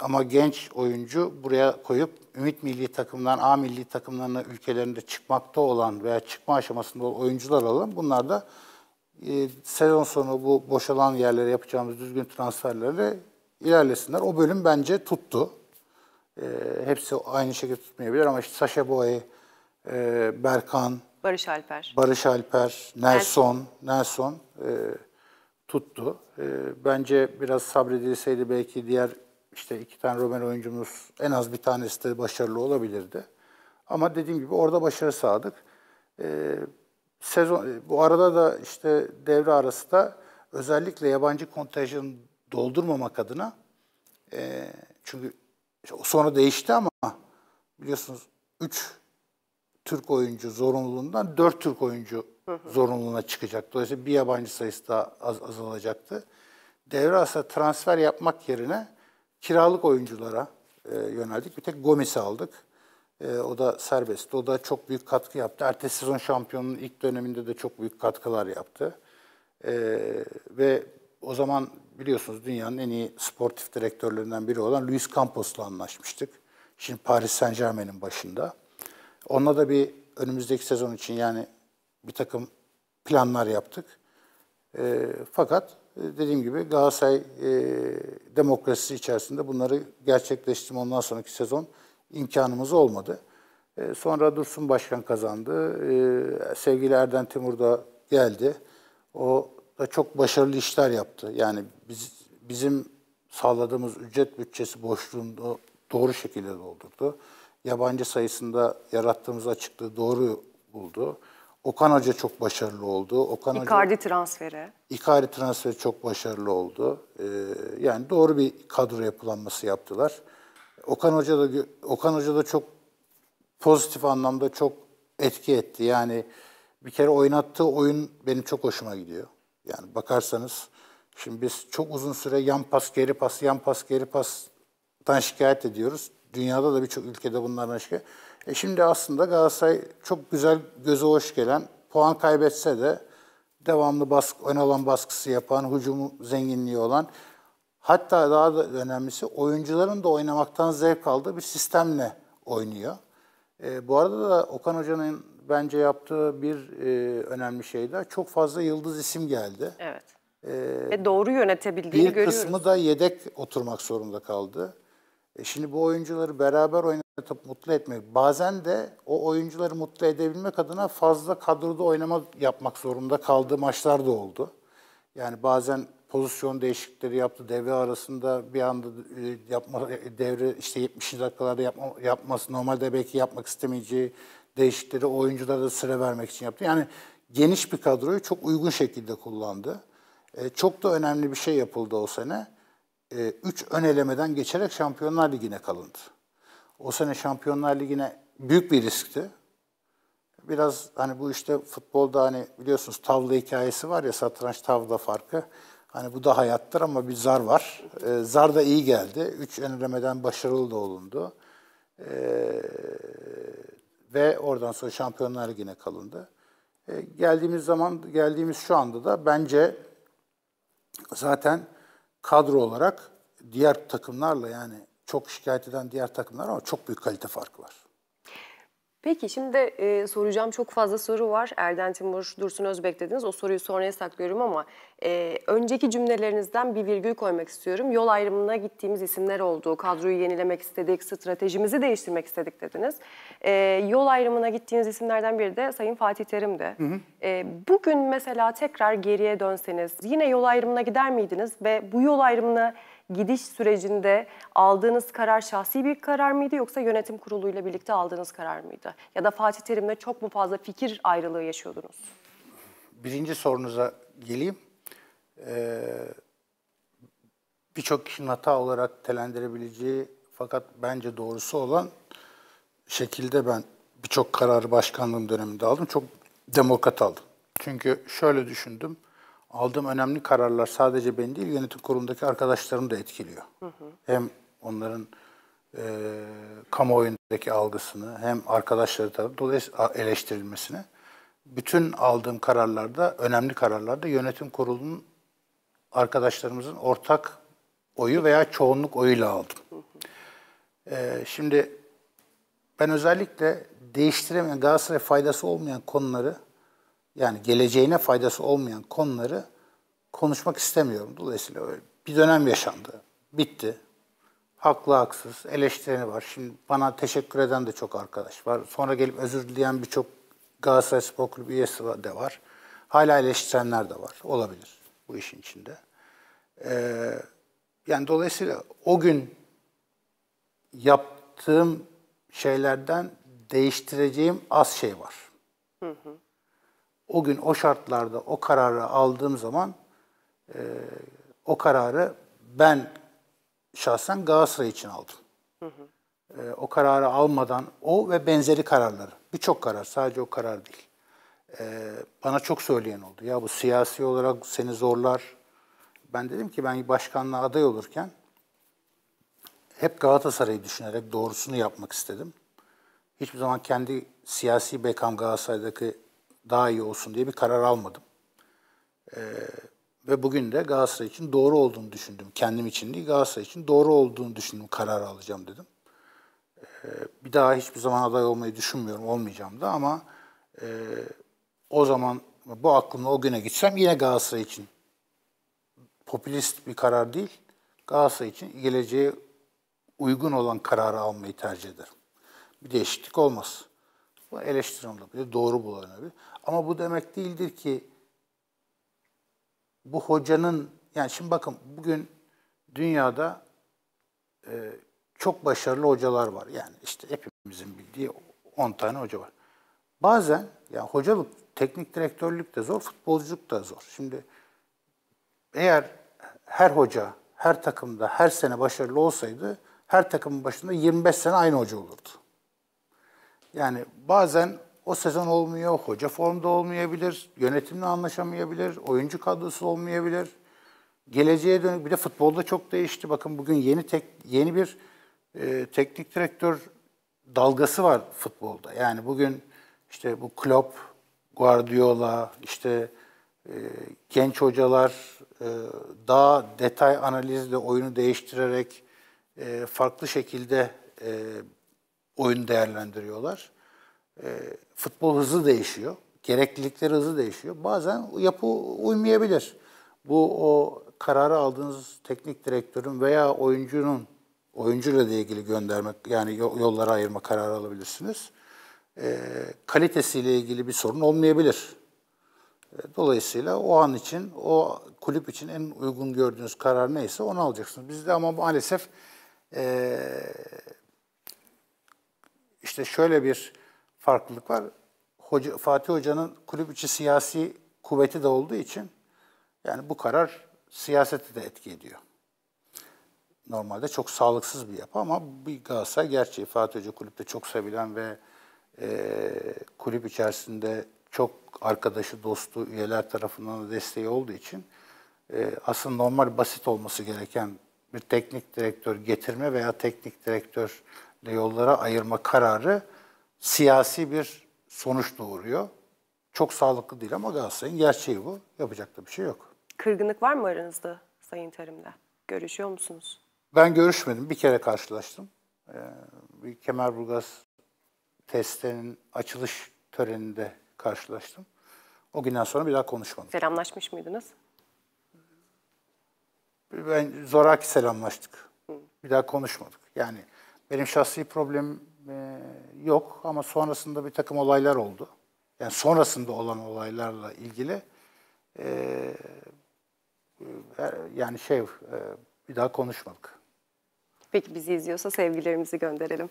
Ama genç oyuncu buraya koyup Ümit Milli takımdan A Milli takımlarına ülkelerinde çıkmakta olan veya çıkma aşamasında olan oyuncular alalım. Bunlar da e, sezon sonu bu boşalan yerlere yapacağımız düzgün transferlerle ilerlesinler. O bölüm bence tuttu. E, hepsi aynı şekilde tutmayabilir ama işte Saşa Boy, e, Berkan, Barış Alper. Barış Alper, Nelson, Nelson e, tuttu. E, bence biraz sabredilseydi belki diğer işte iki tane Romen oyuncumuz en az bir tanesi de başarılı olabilirdi. Ama dediğim gibi orada başarı sağladık. E, sezon e, bu arada da işte devre arası da özellikle yabancı kontajını doldurmamak adına e, çünkü sonra değişti ama biliyorsunuz 3 Türk oyuncu zorunluluğundan 4 Türk oyuncu zorunluluğuna çıkacak. Dolayısıyla bir yabancı sayısı da az, azalacaktı. Devre arasında transfer yapmak yerine kiralık oyunculara e, yöneldik. Bir tek Gomis'i aldık. E, o da serbest. O da çok büyük katkı yaptı. Ertesi sezon şampiyonunun ilk döneminde de çok büyük katkılar yaptı. E, ve o zaman biliyorsunuz dünyanın en iyi sportif direktörlerinden biri olan Luis Campos'la anlaşmıştık. Şimdi Paris Saint Germain'in başında. Onunla da bir önümüzdeki sezon için yani bir takım planlar yaptık. Ee, e, fakat dediğim gibi Galatasaray e, demokrasisi içerisinde bunları gerçekleştirme ondan sonraki sezon imkanımız olmadı. E, sonra Dursun Başkan kazandı. E, sevgili Erden Timur da geldi. O da çok başarılı işler yaptı. Yani biz bizim sağladığımız ücret bütçesi boşluğunu doğru şekilde doldurdu yabancı sayısında yarattığımız açıklığı doğru buldu. Okan Hoca çok başarılı oldu. Okan Icardi Hoca, transferi. Icardi transferi çok başarılı oldu. Ee, yani doğru bir kadro yapılanması yaptılar. Okan Hoca da Okan Hoca da çok pozitif anlamda çok etki etti. Yani bir kere oynattığı oyun benim çok hoşuma gidiyor. Yani bakarsanız şimdi biz çok uzun süre yan pas geri pas yan pas geri pastan şikayet ediyoruz. Dünyada da birçok ülkede bunlar aşkı. E şimdi aslında Galatasaray çok güzel, göze hoş gelen, puan kaybetse de devamlı baskı, ön alan baskısı yapan, hücumu zenginliği olan, hatta daha da önemlisi oyuncuların da oynamaktan zevk aldığı bir sistemle oynuyor. E, bu arada da Okan Hoca'nın bence yaptığı bir e, önemli şey de çok fazla yıldız isim geldi. Evet. E, Ve doğru yönetebildiğini bir görüyoruz. Bir kısmı da yedek oturmak zorunda kaldı. E şimdi bu oyuncuları beraber oynatıp mutlu etmek. Bazen de o oyuncuları mutlu edebilmek adına fazla kadroda oynama yapmak zorunda kaldığı maçlar da oldu. Yani bazen pozisyon değişiklikleri yaptı. Devre arasında bir anda e, yapma devre işte 70. dakikalarda yapma, yapması normalde belki yapmak istemeyeceği değişikleri oyunculara da sıra vermek için yaptı. Yani geniş bir kadroyu çok uygun şekilde kullandı. E, çok da önemli bir şey yapıldı o sene e, üç ön elemeden geçerek Şampiyonlar Ligi'ne kalındı. O sene Şampiyonlar Ligi'ne büyük bir riskti. Biraz hani bu işte futbolda hani biliyorsunuz tavla hikayesi var ya satranç tavla farkı. Hani bu da hayattır ama bir zar var. E, zar da iyi geldi. Üç ön elemeden başarılı da olundu. E, ve oradan sonra Şampiyonlar Ligi'ne kalındı. E, geldiğimiz zaman, geldiğimiz şu anda da bence zaten kadro olarak diğer takımlarla yani çok şikayet eden diğer takımlar ama çok büyük kalite farkı var. Peki şimdi e, soracağım çok fazla soru var. Erden Timur, Dursun Özbek dediniz. O soruyu sonraya saklıyorum ama e, önceki cümlelerinizden bir virgül koymak istiyorum. Yol ayrımına gittiğimiz isimler oldu. Kadroyu yenilemek istedik, stratejimizi değiştirmek istedik dediniz. E, yol ayrımına gittiğiniz isimlerden biri de Sayın Fatih Terim'di. Hı hı. E, bugün mesela tekrar geriye dönseniz yine yol ayrımına gider miydiniz? Ve bu yol ayrımına gidiş sürecinde aldığınız karar şahsi bir karar mıydı yoksa yönetim kuruluyla birlikte aldığınız karar mıydı? Ya da Fatih Terim'le çok mu fazla fikir ayrılığı yaşıyordunuz? Birinci sorunuza geleyim. Ee, Birçok kişinin hata olarak telendirebileceği fakat bence doğrusu olan şekilde ben birçok kararı başkanlığım döneminde aldım. Çok demokrat aldım. Çünkü şöyle düşündüm aldığım önemli kararlar sadece ben değil, yönetim kurulundaki arkadaşlarımı da etkiliyor. Hı hı. Hem onların e, kamuoyundaki algısını, hem arkadaşları tarafı dolayısıyla eleştirilmesini. Bütün aldığım kararlarda, önemli kararlarda yönetim kurulunun arkadaşlarımızın ortak oyu veya çoğunluk oyuyla aldım. Ee, şimdi ben özellikle değiştiremeyen, Galatasaray faydası olmayan konuları yani geleceğine faydası olmayan konuları konuşmak istemiyorum. Dolayısıyla öyle bir dönem yaşandı. Bitti. Haklı haksız eleştireni var. Şimdi bana teşekkür eden de çok arkadaş var. Sonra gelip özür dileyen birçok Galatasaray Spor Kulübü üyesi de var. Hala eleştirenler de var. Olabilir bu işin içinde. Ee, yani dolayısıyla o gün yaptığım şeylerden değiştireceğim az şey var. Hı hı o gün o şartlarda o kararı aldığım zaman e, o kararı ben şahsen Galatasaray için aldım. Hı hı. E, o kararı almadan o ve benzeri kararları, birçok karar sadece o karar değil. E, bana çok söyleyen oldu. Ya bu siyasi olarak seni zorlar. Ben dedim ki ben başkanlığa aday olurken hep Galatasaray'ı düşünerek doğrusunu yapmak istedim. Hiçbir zaman kendi siyasi bekam Galatasaray'daki daha iyi olsun diye bir karar almadım. Ee, ve bugün de Galatasaray için doğru olduğunu düşündüm. Kendim için değil, Galatasaray için doğru olduğunu düşündüm. Karar alacağım dedim. Ee, bir daha hiçbir zaman aday olmayı düşünmüyorum, olmayacağım da ama e, o zaman bu aklımla o güne gitsem yine Galatasaray için popülist bir karar değil, Galatasaray için geleceğe uygun olan kararı almayı tercih ederim. Bir değişiklik olmaz. Bu eleştirimli olabilir, doğru bulanabilir. Ama bu demek değildir ki bu hocanın yani şimdi bakın bugün dünyada e, çok başarılı hocalar var. Yani işte hepimizin bildiği 10 tane hoca var. Bazen yani hocalık, teknik direktörlük de zor, futbolculuk da zor. Şimdi eğer her hoca her takımda her sene başarılı olsaydı her takımın başında 25 sene aynı hoca olurdu. Yani bazen o sezon olmuyor, hoca formda olmayabilir, yönetimle anlaşamayabilir, oyuncu kadrosu olmayabilir. Geleceğe dönük bir de futbolda çok değişti. Bakın bugün yeni tek yeni bir e, teknik direktör dalgası var futbolda. Yani bugün işte bu Klopp, Guardiola, işte e, genç hocalar e, daha detay analizle oyunu değiştirerek e, farklı şekilde e, oyun değerlendiriyorlar. E, futbol hızı değişiyor. Gereklilikleri hızı değişiyor. Bazen yapı uymayabilir. Bu o kararı aldığınız teknik direktörün veya oyuncunun oyuncuyla ilgili göndermek yani yollara ayırma kararı alabilirsiniz. E, kalitesiyle ilgili bir sorun olmayabilir. Ee, dolayısıyla o an için, o kulüp için en uygun gördüğünüz karar neyse onu alacaksınız. Bizde ama maalesef e, işte şöyle bir farklılık var. Hoca, Fatih Hoca'nın kulüp içi siyasi kuvveti de olduğu için yani bu karar siyaseti de etki ediyor. Normalde çok sağlıksız bir yapı ama bir Galatasaray gerçeği. Fatih Hoca kulüpte çok sevilen ve e, kulüp içerisinde çok arkadaşı, dostu, üyeler tarafından da desteği olduğu için e, aslında normal basit olması gereken bir teknik direktör getirme veya teknik direktörle yollara ayırma kararı siyasi bir sonuç doğuruyor. Çok sağlıklı değil ama Galatasaray'ın gerçeği bu. Yapacak da bir şey yok. Kırgınlık var mı aranızda Sayın Terim'le? Görüşüyor musunuz? Ben görüşmedim. Bir kere karşılaştım. Ee, bir Kemerburgaz testlerinin açılış töreninde karşılaştım. O günden sonra bir daha konuşmadım. Selamlaşmış mıydınız? Ben zoraki selamlaştık. Bir daha konuşmadık. Yani benim şahsi problemim ee, yok ama sonrasında bir takım olaylar oldu. Yani sonrasında olan olaylarla ilgili ee, e, yani şey e, bir daha konuşmadık. Peki bizi izliyorsa sevgilerimizi gönderelim.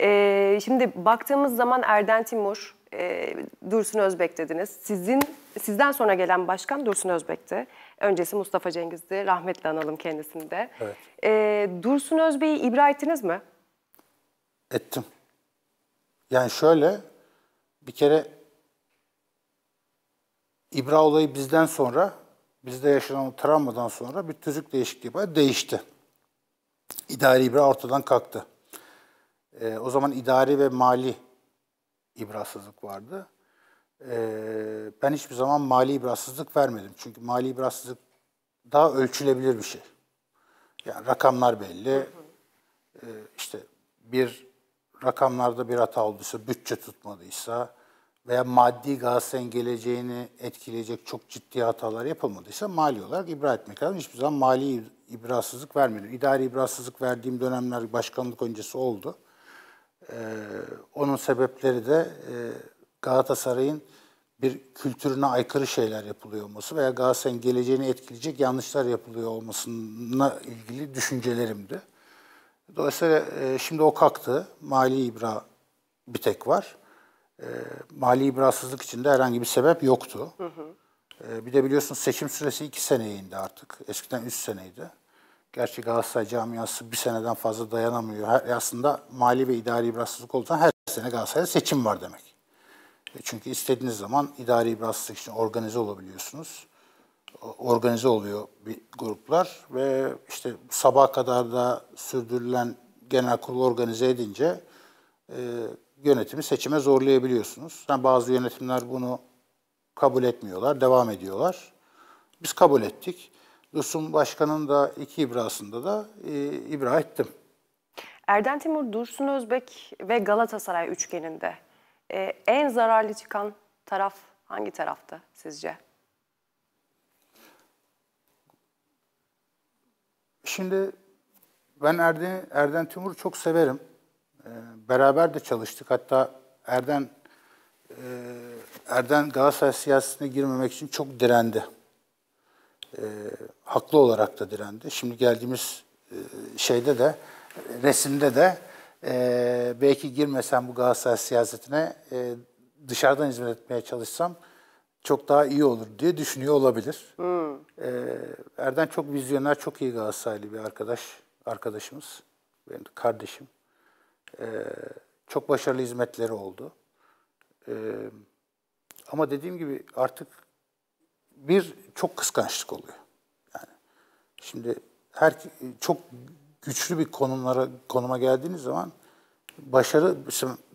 Ee, şimdi baktığımız zaman Erden Timur, e, Dursun Özbek dediniz. Sizin sizden sonra gelen başkan Dursun Özbek'ti. Öncesi Mustafa Cengiz'di. Rahmetle analım kendisini de. Evet. Ee, Dursun Özbek'i ibra ettiniz mi? Ettim. Yani şöyle bir kere İbra olayı bizden sonra, bizde yaşanan o travmadan sonra bir tüzük değişikliği var. Değişti. İdari İbra ortadan kalktı. E, o zaman idari ve mali İbrasızlık vardı. E, ben hiçbir zaman mali İbrasızlık vermedim. Çünkü mali İbrasızlık daha ölçülebilir bir şey. Yani rakamlar belli. E, işte bir rakamlarda bir hata olduysa, bütçe tutmadıysa veya maddi Galatasaray'ın geleceğini etkileyecek çok ciddi hatalar yapılmadıysa mali olarak ibra etmek lazım. Hiçbir zaman mali ibrasızlık vermedim. İdari ibrasızlık verdiğim dönemler başkanlık öncesi oldu. Ee, onun sebepleri de e, Galatasaray'ın bir kültürüne aykırı şeyler yapılıyor olması veya Galatasaray'ın geleceğini etkileyecek yanlışlar yapılıyor olmasına ilgili düşüncelerimdi. Dolayısıyla e, şimdi o kalktı. Mali ibra bir tek var. E, mali ibrasızlık içinde herhangi bir sebep yoktu. Hı hı. E, bir de biliyorsunuz seçim süresi iki seneye indi artık. Eskiden üç seneydi. Gerçi Galatasaray camiası bir seneden fazla dayanamıyor. Her, e, aslında mali ve idari ibrasızlık olduğundan her sene Galatasaray'da seçim var demek. çünkü istediğiniz zaman idari ibrasızlık için organize olabiliyorsunuz organize oluyor bir gruplar ve işte sabah kadar da sürdürülen genel kurulu organize edince e, yönetimi seçime zorlayabiliyorsunuz. Yani bazı yönetimler bunu kabul etmiyorlar, devam ediyorlar. Biz kabul ettik. Dursun Başkan'ın da iki ibrasında da e, ibra ettim. Erden Timur, Dursun Özbek ve Galatasaray üçgeninde e, en zararlı çıkan taraf hangi tarafta sizce? Şimdi ben Erden, Erden Timur'u çok severim. Ee, beraber de çalıştık. Hatta Erden e, Erden Galatasaray siyasetine girmemek için çok direndi. Ee, haklı olarak da direndi. Şimdi geldiğimiz e, şeyde de, resimde de e, belki girmesem bu Galatasaray siyasetine e, dışarıdan hizmet etmeye çalışsam çok daha iyi olur diye düşünüyor olabilir. Hmm. Ee, Erden çok vizyoner, çok iyi Galatasaraylı bir arkadaş, arkadaşımız. Benim kardeşim. Ee, çok başarılı hizmetleri oldu. Ee, ama dediğim gibi artık bir çok kıskançlık oluyor. Yani şimdi her çok güçlü bir konumlara konuma geldiğiniz zaman başarı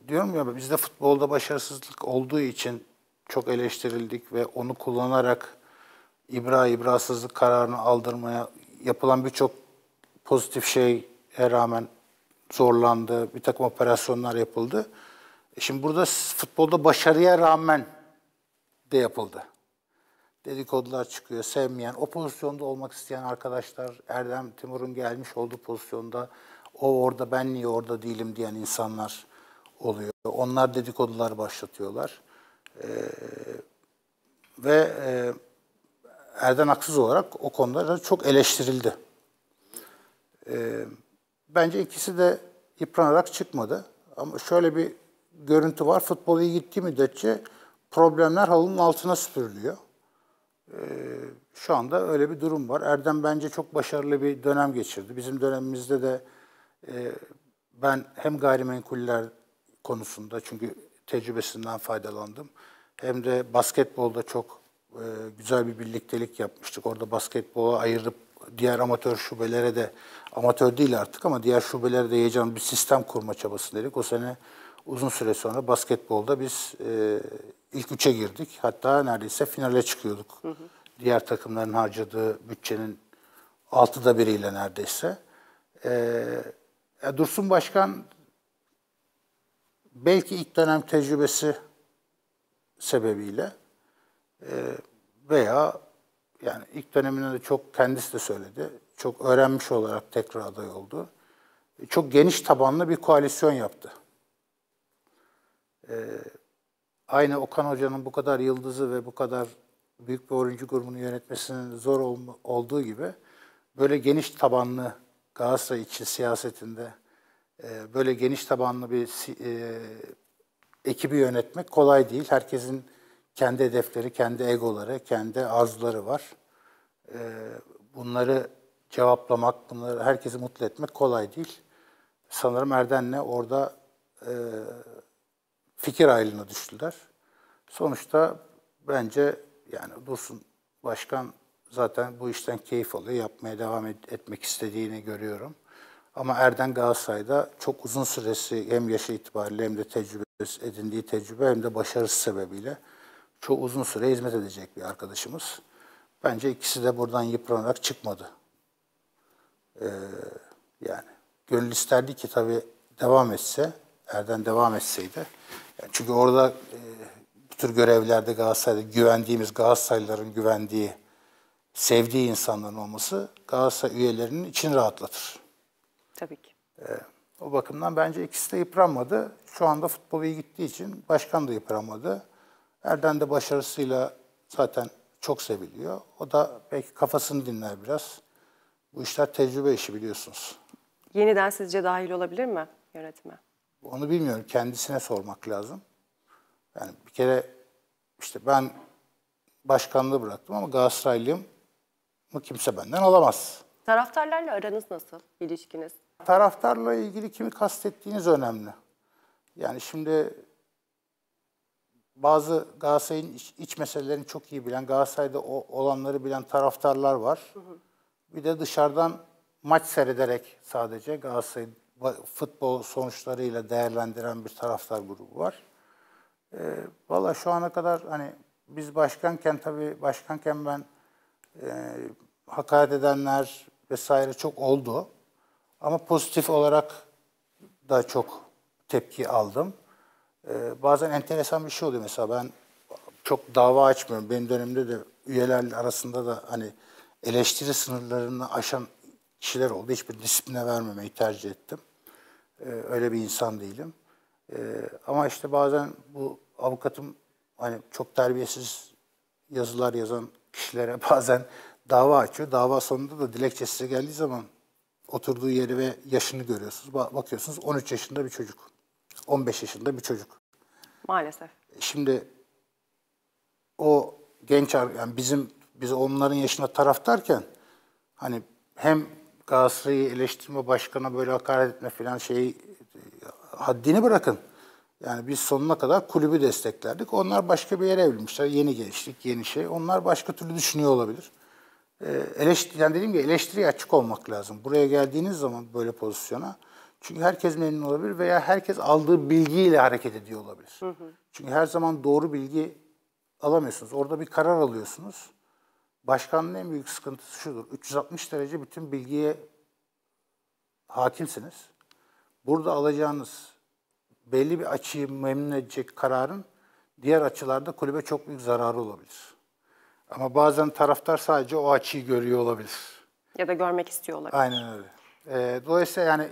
diyorum ya bizde futbolda başarısızlık olduğu için çok eleştirildik ve onu kullanarak ibra ibrasızlık kararını aldırmaya yapılan birçok pozitif şey rağmen zorlandı. Bir takım operasyonlar yapıldı. E şimdi burada futbolda başarıya rağmen de yapıldı. Dedikodular çıkıyor. Sevmeyen, o pozisyonda olmak isteyen arkadaşlar, Erdem Timur'un gelmiş olduğu pozisyonda o orada ben niye orada değilim diyen insanlar oluyor. Onlar dedikodular başlatıyorlar. Ee, ve e, Erden Aksız olarak o konuda çok eleştirildi. E, bence ikisi de yıpranarak çıkmadı. Ama şöyle bir görüntü var. Futbol iyi gittiği müddetçe problemler halının altına süpürülüyor. E, şu anda öyle bir durum var. Erdem bence çok başarılı bir dönem geçirdi. Bizim dönemimizde de e, ben hem gayrimenkuller konusunda çünkü tecrübesinden faydalandım. Hem de basketbolda çok e, güzel bir birliktelik yapmıştık. Orada basketbola ayırıp diğer amatör şubelere de, amatör değil artık ama diğer şubelere de heyecan bir sistem kurma çabasındaydık. O sene uzun süre sonra basketbolda biz e, ilk üçe girdik. Hatta neredeyse finale çıkıyorduk. Hı hı. Diğer takımların harcadığı bütçenin altıda biriyle neredeyse. E, Dursun Başkan belki ilk dönem tecrübesi sebebiyle e, veya yani ilk döneminde de çok kendisi de söyledi. Çok öğrenmiş olarak tekrar aday oldu. E, çok geniş tabanlı bir koalisyon yaptı. E, aynı Okan Hoca'nın bu kadar yıldızı ve bu kadar büyük bir oyuncu grubunu yönetmesinin zor olduğu gibi böyle geniş tabanlı Galatasaray için siyasetinde ee, böyle geniş tabanlı bir e, ekibi yönetmek kolay değil. Herkesin kendi hedefleri, kendi egoları, kendi arzuları var. Ee, bunları cevaplamak, bunları herkesi mutlu etmek kolay değil. Sanırım Erden'le orada e, fikir ayrılığına düştüler. Sonuçta bence yani Dursun Başkan zaten bu işten keyif alıyor. Yapmaya devam et, etmek istediğini görüyorum. Ama Erden Galatasaray'da çok uzun süresi hem yaşı itibariyle hem de tecrübesi, edindiği tecrübe hem de başarısı sebebiyle çok uzun süre hizmet edecek bir arkadaşımız. Bence ikisi de buradan yıpranarak çıkmadı. Ee, yani gönül isterdi ki tabii devam etse, Erden devam etseydi. Yani çünkü orada e, bu tür görevlerde Galatasaray'da güvendiğimiz, Galatasaraylıların güvendiği, sevdiği insanların olması Galatasaray üyelerinin için rahatlatır. Tabii ki. E, o bakımdan bence ikisi de yıpranmadı. Şu anda futbol iyi gittiği için başkan da yıpranmadı. Erden de başarısıyla zaten çok seviliyor. O da belki kafasını dinler biraz. Bu işler tecrübe işi biliyorsunuz. Yeniden sizce dahil olabilir mi yönetime? Onu bilmiyorum. Kendisine sormak lazım. Yani bir kere işte ben başkanlığı bıraktım ama Galatasaraylıyım Bu kimse benden alamaz. Taraftarlarla aranız nasıl? İlişkiniz? Taraftarla ilgili kimi kastettiğiniz önemli. Yani şimdi bazı Galatasaray'ın iç, iç meselelerini çok iyi bilen, Galatasaray'da o, olanları bilen taraftarlar var. Bir de dışarıdan maç seyrederek sadece Galatasaray futbol sonuçlarıyla değerlendiren bir taraftar grubu var. E, ee, Valla şu ana kadar hani biz başkanken tabii başkanken ben e, hakaret edenler vesaire çok oldu. Ama pozitif olarak da çok tepki aldım. Ee, bazen enteresan bir şey oluyor mesela ben çok dava açmıyorum. Benim dönemimde de üyeler arasında da hani eleştiri sınırlarını aşan kişiler oldu. Hiçbir disipline vermemeyi tercih ettim. Ee, öyle bir insan değilim. Ee, ama işte bazen bu avukatım hani çok terbiyesiz yazılar yazan kişilere bazen dava açıyor. Dava sonunda da dilekçesi geldiği zaman oturduğu yeri ve yaşını görüyorsunuz. Bakıyorsunuz 13 yaşında bir çocuk. 15 yaşında bir çocuk. Maalesef. E, şimdi o genç yani bizim biz onların yaşına taraftarken hani hem Galatasaray'ı eleştirme başkana böyle hakaret etme falan şeyi e, haddini bırakın. Yani biz sonuna kadar kulübü desteklerdik. Onlar başka bir yere evlenmişler. Yeni gençlik, yeni şey. Onlar başka türlü düşünüyor olabilir. Ee, Eleştiren yani dediğim gibi eleştiriye açık olmak lazım. Buraya geldiğiniz zaman böyle pozisyona. Çünkü herkes memnun olabilir veya herkes aldığı bilgiyle hareket ediyor olabilir. Hı hı. Çünkü her zaman doğru bilgi alamıyorsunuz. Orada bir karar alıyorsunuz. Başkanın en büyük sıkıntısı şudur. 360 derece bütün bilgiye hakimsiniz. Burada alacağınız belli bir açıyı memnun edecek kararın diğer açılarda kulübe çok büyük zararı olabilir. Ama bazen taraftar sadece o açıyı görüyor olabilir. Ya da görmek istiyor olabilir. Aynen öyle. E, dolayısıyla yani e,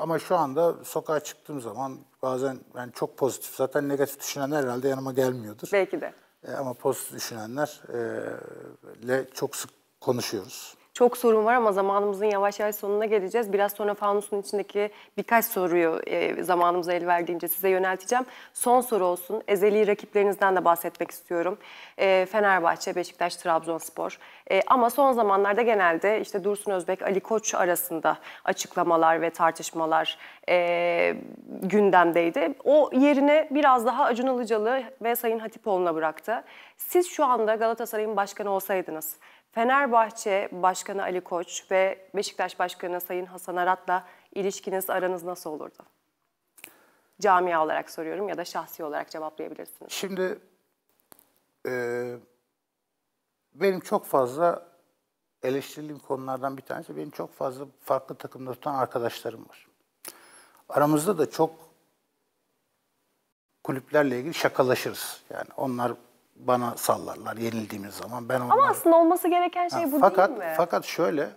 ama şu anda sokağa çıktığım zaman bazen yani çok pozitif. Zaten negatif düşünenler herhalde yanıma gelmiyordur. Belki de. E, ama pozitif düşünenlerle çok sık konuşuyoruz. Çok sorun var ama zamanımızın yavaş yavaş sonuna geleceğiz. Biraz sonra fanusun içindeki birkaç soruyu e, zamanımıza el verdiğince size yönelteceğim. Son soru olsun. Ezeli rakiplerinizden de bahsetmek istiyorum. E, Fenerbahçe, Beşiktaş, Trabzonspor. E, ama son zamanlarda genelde işte Dursun Özbek, Ali Koç arasında açıklamalar ve tartışmalar e, gündemdeydi. O yerine biraz daha Acun Ilıcalı ve Sayın Hatipoğlu'na bıraktı. Siz şu anda Galatasaray'ın başkanı olsaydınız... Fenerbahçe Başkanı Ali Koç ve Beşiktaş Başkanı Sayın Hasan Arat'la ilişkiniz, aranız nasıl olurdu? Camia olarak soruyorum ya da şahsi olarak cevaplayabilirsiniz. Şimdi e, benim çok fazla eleştirildiğim konulardan bir tanesi benim çok fazla farklı takımda tutan arkadaşlarım var. Aramızda da çok kulüplerle ilgili şakalaşırız. Yani onlar bana sallarlar yenildiğimiz zaman. Ben onları... Ama aslında olması gereken şey ha, bu fakat, değil mi? Fakat şöyle,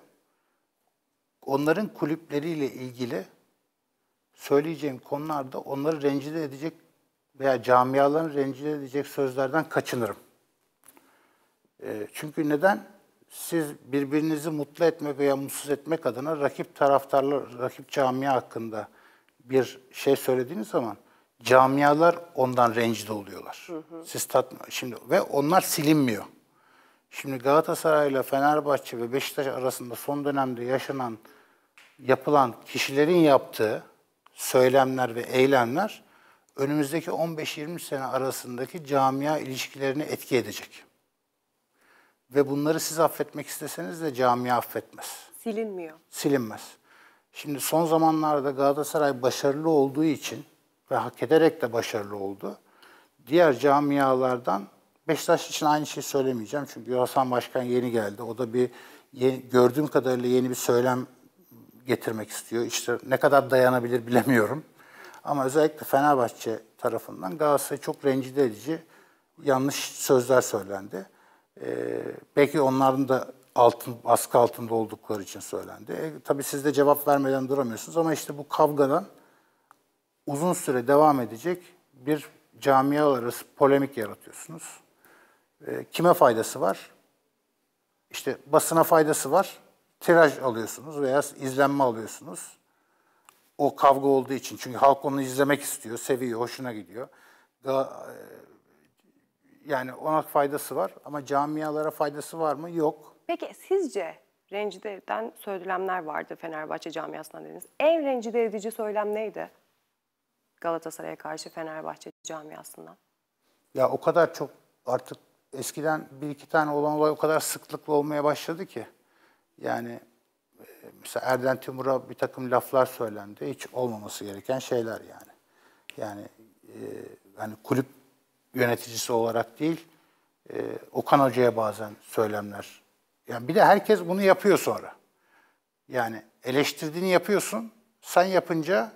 onların kulüpleriyle ilgili söyleyeceğim konularda onları rencide edecek veya camialarını rencide edecek sözlerden kaçınırım. E, çünkü neden? Siz birbirinizi mutlu etmek veya mutsuz etmek adına rakip taraftarlar, rakip camia hakkında bir şey söylediğiniz zaman Camialar ondan rencide oluyorlar. Hı hı. Siz tat şimdi ve onlar silinmiyor. Şimdi Galatasaray ile Fenerbahçe ve Beşiktaş arasında son dönemde yaşanan yapılan kişilerin yaptığı söylemler ve eylemler önümüzdeki 15-20 sene arasındaki camia ilişkilerini etki edecek. Ve bunları siz affetmek isteseniz de camia affetmez. Silinmiyor. Silinmez. Şimdi son zamanlarda Galatasaray başarılı olduğu için ve hak ederek de başarılı oldu. Diğer camialardan Beşiktaş için aynı şeyi söylemeyeceğim. Çünkü Hasan Başkan yeni geldi. O da bir yeni, gördüğüm kadarıyla yeni bir söylem getirmek istiyor. İşte ne kadar dayanabilir bilemiyorum. Ama özellikle Fenerbahçe tarafından Galatasaray çok rencide edici yanlış sözler söylendi. Ee, belki onların da altın, baskı altında oldukları için söylendi. E, tabii siz de cevap vermeden duramıyorsunuz ama işte bu kavgadan uzun süre devam edecek bir camialar arası polemik yaratıyorsunuz. E, kime faydası var? İşte basına faydası var. Tiraj alıyorsunuz veya izlenme alıyorsunuz. O kavga olduğu için. Çünkü halk onu izlemek istiyor, seviyor, hoşuna gidiyor. Daha, e, yani ona faydası var ama camialara faydası var mı? Yok. Peki sizce rencide eden söylemler vardı Fenerbahçe camiasından dediniz. En rencide edici söylem neydi? Galatasaray'a karşı Fenerbahçe camiasından? Ya o kadar çok artık eskiden bir iki tane olan olay o kadar sıklıklı olmaya başladı ki. Yani e, mesela Erden Timur'a bir takım laflar söylendi. Hiç olmaması gereken şeyler yani. Yani e, hani kulüp yöneticisi olarak değil, e, Okan Hoca'ya bazen söylemler. Yani bir de herkes bunu yapıyor sonra. Yani eleştirdiğini yapıyorsun, sen yapınca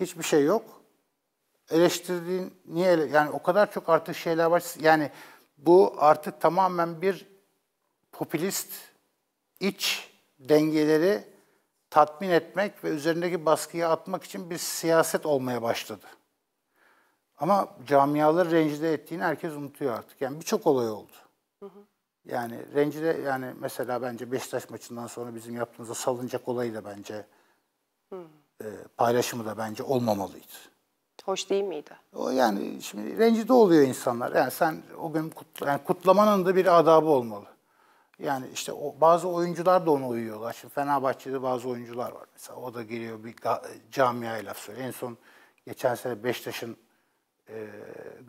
hiçbir şey yok eleştirdiğin niye ele, yani o kadar çok artık şeyler var yani bu artık tamamen bir popülist iç dengeleri tatmin etmek ve üzerindeki baskıyı atmak için bir siyaset olmaya başladı. Ama camiaları rencide ettiğini herkes unutuyor artık. Yani birçok olay oldu. Yani rencide yani mesela bence Beşiktaş maçından sonra bizim yaptığımızda salınacak olayı da bence hı. e, paylaşımı da bence olmamalıydı. Hoş değil miydi? O yani şimdi rencide oluyor insanlar. Yani sen o gün kutla, yani kutlamanın da bir adabı olmalı. Yani işte o, bazı oyuncular da ona uyuyorlar. Şimdi Fenerbahçe'de bazı oyuncular var. Mesela o da geliyor bir camiaya laf söylüyor. En son geçen sene Beşiktaş'ın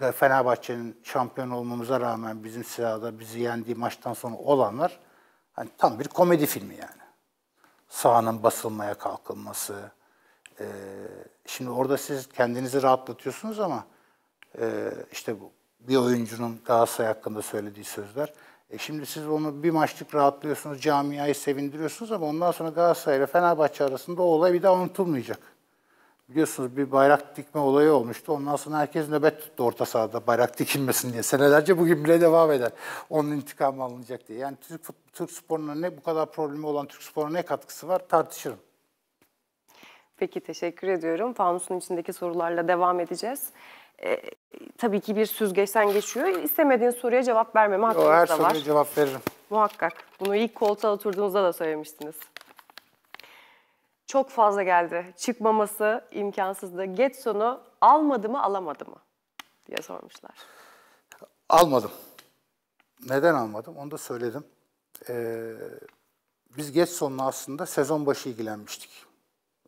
e, Fenerbahçe'nin şampiyon olmamıza rağmen bizim sahada bizi yendiği maçtan sonra olanlar hani tam bir komedi filmi yani. Sahanın basılmaya kalkılması, e, şimdi orada siz kendinizi rahatlatıyorsunuz ama e, işte bu bir oyuncunun Galatasaray hakkında söylediği sözler. E şimdi siz onu bir maçlık rahatlıyorsunuz, camiayı sevindiriyorsunuz ama ondan sonra Galatasaray ile Fenerbahçe arasında o olay bir daha unutulmayacak. Biliyorsunuz bir bayrak dikme olayı olmuştu. Ondan sonra herkes nöbet tuttu orta sahada bayrak dikilmesin diye. Senelerce bugün bile devam eder. Onun intikamı alınacak diye. Yani Türk, Türk sporuna ne bu kadar problemi olan Türk sporuna ne katkısı var tartışırım. Peki teşekkür ediyorum. Fanusun içindeki sorularla devam edeceğiz. Ee, tabii ki bir süzgeçten geçiyor. İstemediğin soruya cevap vermeme hakkınız da var. Her soruya cevap veririm. Muhakkak. Bunu ilk koltuğa oturduğunuzda da söylemiştiniz. Çok fazla geldi. Çıkmaması imkansızdı. Getson'u almadı mı alamadı mı diye sormuşlar. Almadım. Neden almadım? Onu da söyledim. Ee, biz Getson'la aslında sezon başı ilgilenmiştik.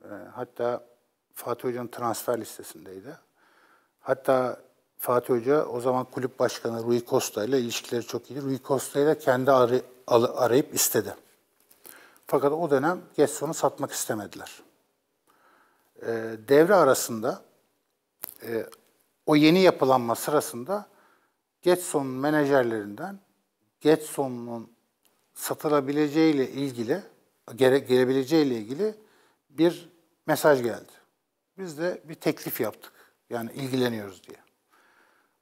Ee, hatta Fatih Hoca'nın transfer listesindeydi. Hatta Fatih Hoca o zaman kulüp başkanı Rui Costa ile ilişkileri çok iyiydi. Rui Costa'yı da kendi aray arayıp istedi. Fakat o dönem Getson'u satmak istemediler. E, devre arasında e, o yeni yapılanma sırasında Getson'un menajerlerinden Getson'un satılabileceğiyle ilgili gele, gelebileceğiyle ilgili bir mesaj geldi. Biz de bir teklif yaptık. Yani ilgileniyoruz diye.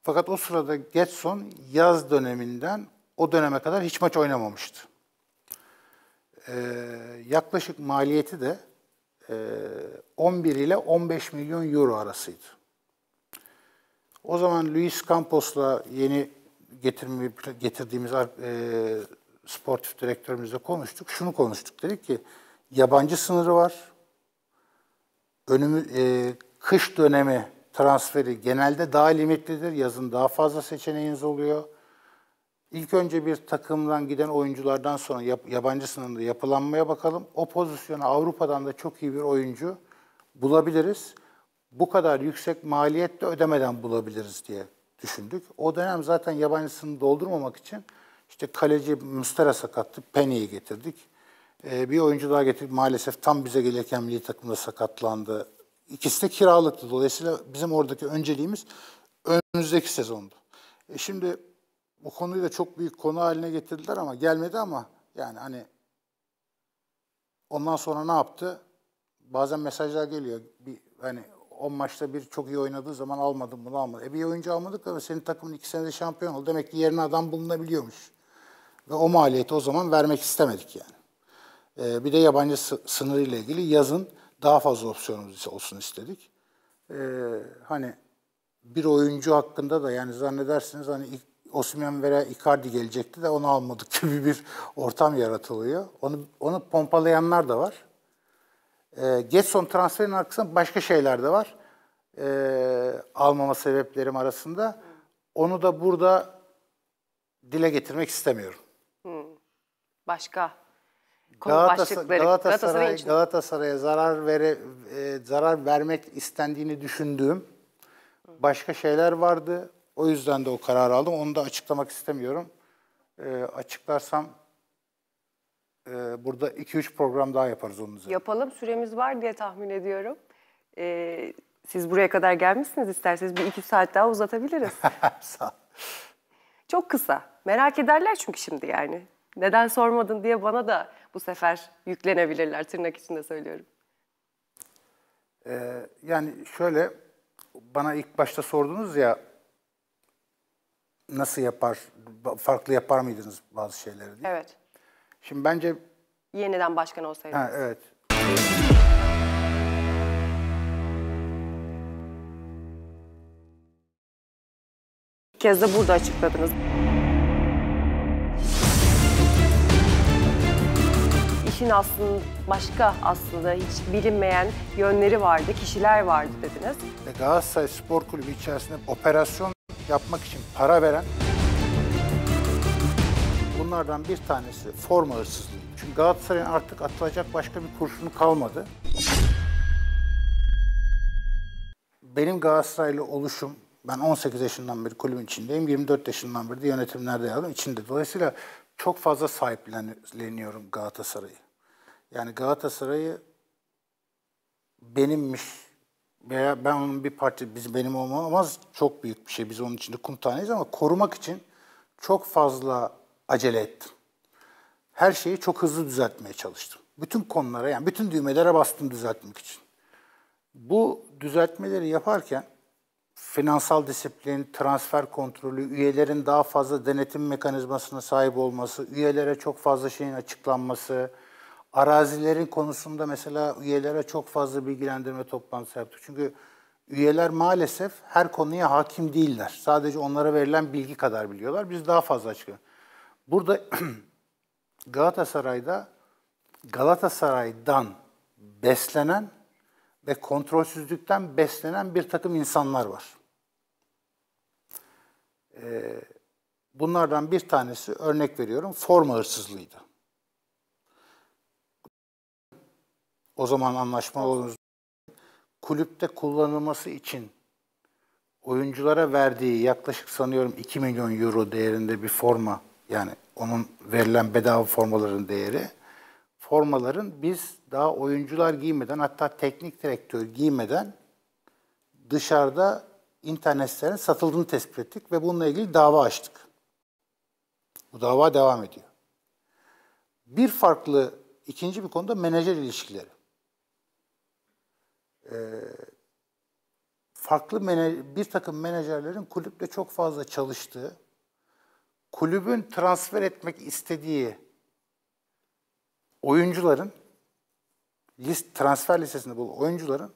Fakat o sırada Getson yaz döneminden o döneme kadar hiç maç oynamamıştı. Ee, yaklaşık maliyeti de e, 11 ile 15 milyon euro arasıydı. O zaman Luis Campos'la yeni getirdiğimiz e, sportif direktörümüzle konuştuk. Şunu konuştuk. Dedik ki yabancı sınırı var önümü e, kış dönemi transferi genelde daha limitlidir. Yazın daha fazla seçeneğiniz oluyor. İlk önce bir takımdan giden oyunculardan sonra yap, yabancı sınırında yapılanmaya bakalım. O pozisyona Avrupa'dan da çok iyi bir oyuncu bulabiliriz. Bu kadar yüksek maliyetle ödemeden bulabiliriz diye düşündük. O dönem zaten yabancısını doldurmamak için işte kaleci Mustara sakattı, Penny'i getirdik. E, bir oyuncu daha getirip maalesef tam bize gelirken milli takımda sakatlandı. İkisi de kiralıktı. Dolayısıyla bizim oradaki önceliğimiz önümüzdeki sezondu. E şimdi bu konuyu da çok büyük konu haline getirdiler ama gelmedi ama yani hani ondan sonra ne yaptı? Bazen mesajlar geliyor. Bir, hani 10 maçta bir çok iyi oynadığı zaman almadım bunu almadım. E bir oyuncu almadık ama senin takımın iki senede şampiyon oldu. Demek ki yerine adam bulunabiliyormuş. Ve o maliyeti o zaman vermek istemedik yani. Ee, bir de yabancı sınırı ile ilgili yazın daha fazla opsiyonumuz olsun istedik. Ee, hani bir oyuncu hakkında da yani zannedersiniz hani Osimhen veya Icardi gelecekti de onu almadık gibi bir ortam yaratılıyor. Onu onu pompalayanlar da var. E, Getson transferinin arkasında başka şeyler de var. E, almama sebeplerim arasında. Onu da burada dile getirmek istemiyorum. Başka? konu Galatas Galatasaray, Galatasaray Galatasaray'a zarar vere e, zarar vermek istendiğini düşündüğüm başka şeyler vardı. O yüzden de o kararı aldım. Onu da açıklamak istemiyorum. E, açıklarsam e, burada 2-3 program daha yaparız onun üzerine. Yapalım. Süremiz var diye tahmin ediyorum. E, siz buraya kadar gelmişsiniz. isterseniz bir iki saat daha uzatabiliriz. Sağ ol. Çok kısa. Merak ederler çünkü şimdi yani neden sormadın diye bana da bu sefer yüklenebilirler tırnak içinde söylüyorum. Ee, yani şöyle bana ilk başta sordunuz ya nasıl yapar, farklı yapar mıydınız bazı şeyleri diye. Evet. Şimdi bence... Yeniden başkan olsaydınız. Ha, evet. İlk kez de burada açıkladınız. işin aslında başka aslında hiç bilinmeyen yönleri vardı, kişiler vardı dediniz. Ve Galatasaray Spor Kulübü içerisinde operasyon yapmak için para veren bunlardan bir tanesi forma hırsızlığı. Çünkü Galatasaray'ın artık atılacak başka bir kurşunu kalmadı. Benim Galatasaraylı oluşum, ben 18 yaşından beri kulübün içindeyim, 24 yaşından beri de yönetimlerde yer içinde. Dolayısıyla çok fazla sahipleniyorum Galatasaray'ı. Yani Galatasaray'ı benimmiş veya ben onun bir parça biz benim olmamaz çok büyük bir şey. Biz onun içinde kum taneyiz ama korumak için çok fazla acele ettim. Her şeyi çok hızlı düzeltmeye çalıştım. Bütün konulara yani bütün düğmelere bastım düzeltmek için. Bu düzeltmeleri yaparken finansal disiplin, transfer kontrolü, üyelerin daha fazla denetim mekanizmasına sahip olması, üyelere çok fazla şeyin açıklanması, arazilerin konusunda mesela üyelere çok fazla bilgilendirme toplantısı yaptık. Çünkü üyeler maalesef her konuya hakim değiller. Sadece onlara verilen bilgi kadar biliyorlar. Biz daha fazla açıklıyoruz. Burada Galatasaray'da Galatasaray'dan beslenen ve kontrolsüzlükten beslenen bir takım insanlar var. Ee, bunlardan bir tanesi örnek veriyorum forma hırsızlığıydı. o zaman anlaşma olunuz. Kulüpte kullanılması için oyunculara verdiği yaklaşık sanıyorum 2 milyon euro değerinde bir forma yani onun verilen bedava formaların değeri formaların biz daha oyuncular giymeden hatta teknik direktör giymeden dışarıda internet satıldığını tespit ettik ve bununla ilgili dava açtık. Bu dava devam ediyor. Bir farklı ikinci bir konuda menajer ilişkileri. Ee, farklı bir takım menajerlerin kulüple çok fazla çalıştığı, kulübün transfer etmek istediği oyuncuların list transfer listesinde bulunan oyuncuların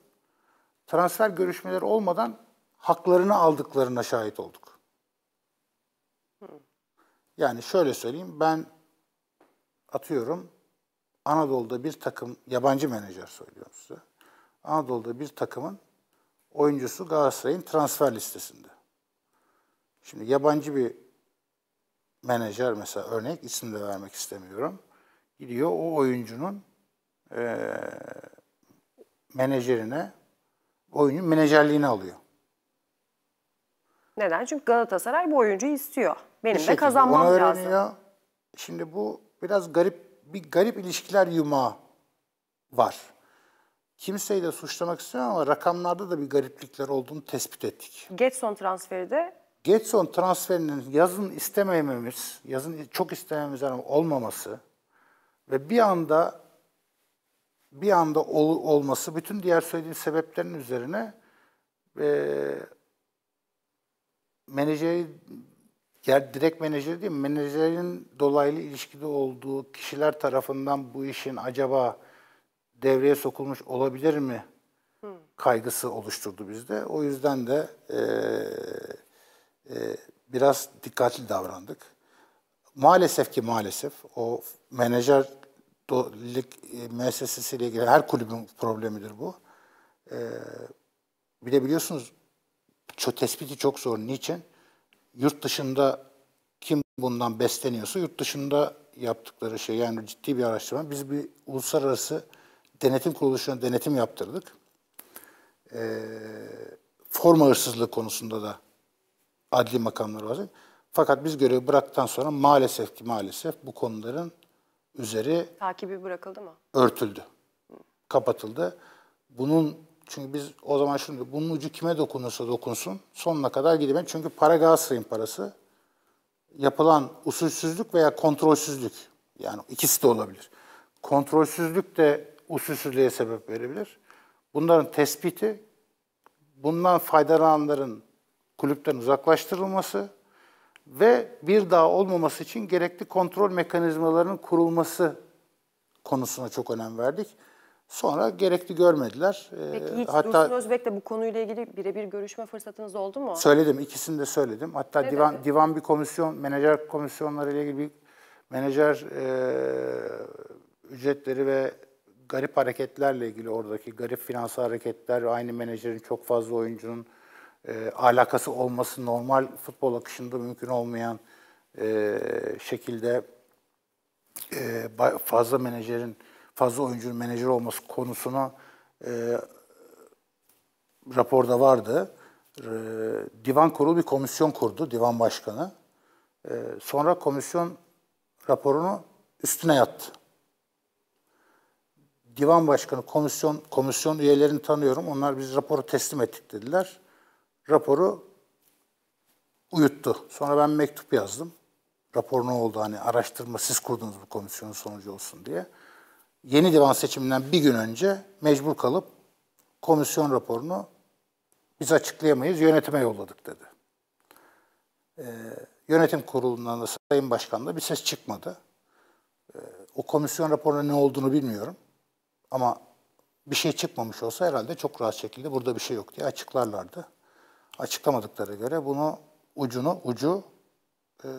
transfer görüşmeleri olmadan haklarını aldıklarına şahit olduk. Yani şöyle söyleyeyim ben atıyorum Anadolu'da bir takım yabancı menajer söylüyorum size Anadolu'da bir takımın oyuncusu Galatasaray'ın transfer listesinde. Şimdi yabancı bir menajer mesela örnek isim de vermek istemiyorum. Gidiyor o oyuncunun e, menajerine oyuncunun menajerliğini alıyor. Neden? Çünkü Galatasaray bu oyuncuyu istiyor. Benim bir de kazanmam Onu öğreniyor. lazım. Şimdi bu biraz garip bir garip ilişkiler yumağı var. Kimseyi de suçlamak istemiyorum ama rakamlarda da bir gariplikler olduğunu tespit ettik. Getson transferi de? Getson transferinin yazın istemememiz, yazın çok istememiz olmaması ve bir anda bir anda ol, olması bütün diğer söylediğim sebeplerin üzerine e, menajeri yer direkt menajeri değil menajerin dolaylı ilişkide olduğu kişiler tarafından bu işin acaba devreye sokulmuş olabilir mi kaygısı oluşturdu bizde. O yüzden de e, e, biraz dikkatli davrandık. Maalesef ki maalesef o menajer dolik e, müessesesiyle ilgili her kulübün problemidir bu. E, bir de biliyorsunuz çok, tespiti çok zor. Niçin? Yurt dışında kim bundan besleniyorsa yurt dışında yaptıkları şey yani ciddi bir araştırma. Biz bir uluslararası denetim kuruluşuna denetim yaptırdık. E, forma hırsızlığı konusunda da adli makamlar var. Fakat biz görevi bıraktıktan sonra maalesef ki maalesef bu konuların üzeri takibi bırakıldı mı? Örtüldü. Kapatıldı. Bunun çünkü biz o zaman şunu diyor, bunun ucu kime dokunursa dokunsun sonuna kadar gidemem. Çünkü para Galatasaray'ın parası. Yapılan usulsüzlük veya kontrolsüzlük yani ikisi de olabilir. Kontrolsüzlük de usulsüzlüğe sebep verebilir. Bunların tespiti, bundan faydalananların kulüpten uzaklaştırılması ve bir daha olmaması için gerekli kontrol mekanizmalarının kurulması konusuna çok önem verdik. Sonra gerekli görmediler. Ee, Peki hiç Hatta, Dursun Özbek'le bu konuyla ilgili birebir görüşme fırsatınız oldu mu? Söyledim, ikisini de söyledim. Hatta ne divan, dedi? divan bir komisyon, menajer komisyonları ile ilgili bir menajer e, ücretleri ve garip hareketlerle ilgili oradaki garip finansal hareketler, aynı menajerin çok fazla oyuncunun e, alakası olması normal futbol akışında mümkün olmayan e, şekilde e, fazla menajerin, fazla oyuncunun menajer olması konusuna e, raporda vardı. E, divan kurulu bir komisyon kurdu, divan başkanı. E, sonra komisyon raporunu üstüne yattı divan başkanı, komisyon komisyon üyelerini tanıyorum. Onlar biz raporu teslim ettik dediler. Raporu uyuttu. Sonra ben mektup yazdım. Rapor ne oldu hani araştırma siz kurdunuz bu komisyonun sonucu olsun diye. Yeni divan seçiminden bir gün önce mecbur kalıp komisyon raporunu biz açıklayamayız yönetime yolladık dedi. Ee, yönetim kurulundan da Sayın Başkan'da bir ses çıkmadı. Ee, o komisyon raporunun ne olduğunu bilmiyorum. Ama bir şey çıkmamış olsa herhalde çok rahat şekilde burada bir şey yok diye açıklarlardı. Açıklamadıkları göre bunu ucunu ucu e,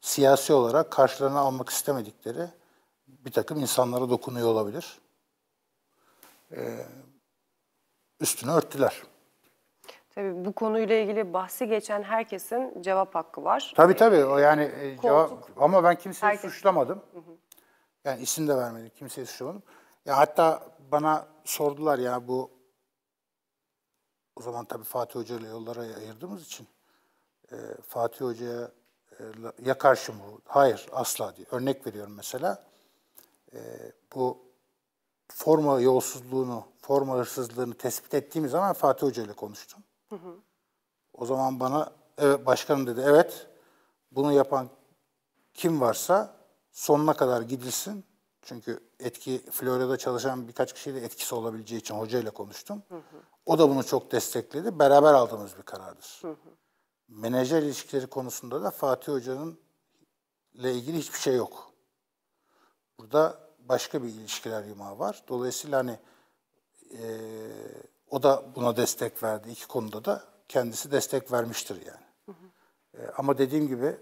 siyasi olarak karşılarına almak istemedikleri bir takım insanlara dokunuyor olabilir. E, üstünü örttüler. Tabii bu konuyla ilgili bahsi geçen herkesin cevap hakkı var. Tabii tabii o yani e, cevap ama ben kimseyi Herkes... suçlamadım. Hı hı. Yani isim de vermedim, kimseyi suçlamadım. Ya hatta bana sordular ya bu o zaman tabii Fatih Hoca ile yollara ayırdığımız için e, Fatih Hoca'ya e, ya karşı mı? Hayır asla diyor. Örnek veriyorum mesela. E, bu forma yolsuzluğunu, forma hırsızlığını tespit ettiğimiz zaman Fatih Hoca ile konuştum. Hı hı. O zaman bana evet başkanım dedi evet bunu yapan kim varsa sonuna kadar gidilsin. Çünkü etki Florya'da çalışan birkaç kişiyle etkisi olabileceği için hocayla konuştum. Hı hı. O da bunu çok destekledi. Beraber aldığımız bir karardır. Hı hı. Menajer ilişkileri konusunda da Fatih Hoca'nın ile ilgili hiçbir şey yok. Burada başka bir ilişkiler yumağı var. Dolayısıyla hani e, o da buna destek verdi. İki konuda da kendisi destek vermiştir yani. Hı hı. E, ama dediğim gibi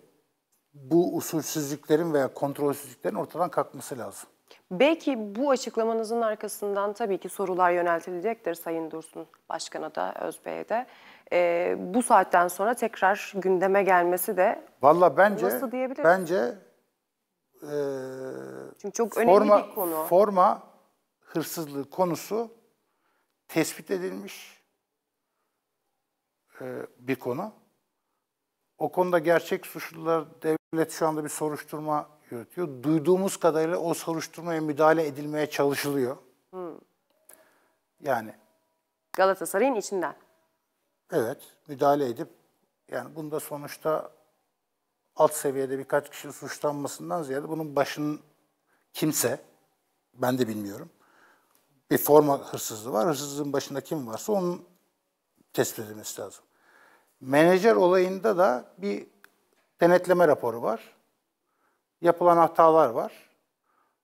bu usulsüzlüklerin veya kontrolsüzlüklerin ortadan kalkması lazım. Belki bu açıklamanızın arkasından tabii ki sorular yöneltilecektir Sayın Dursun Başkan'a da Özbey'e de. Ee, bu saatten sonra tekrar gündeme gelmesi de Valla bence nasıl diyebiliriz? Bence e, Çünkü çok forma, önemli bir konu. Forma hırsızlığı konusu tespit edilmiş e, bir konu. O konuda gerçek suçlular devlet şu anda bir soruşturma yürütüyor. Duyduğumuz kadarıyla o soruşturmaya müdahale edilmeye çalışılıyor. Hmm. Yani Galatasaray'ın içinden. Evet, müdahale edip yani bunda sonuçta alt seviyede birkaç kişi suçlanmasından ziyade bunun başının kimse, ben de bilmiyorum. Bir forma hırsızlığı var. Hırsızlığın başında kim varsa onun tespit edilmesi lazım. Menajer olayında da bir denetleme raporu var yapılan hatalar var.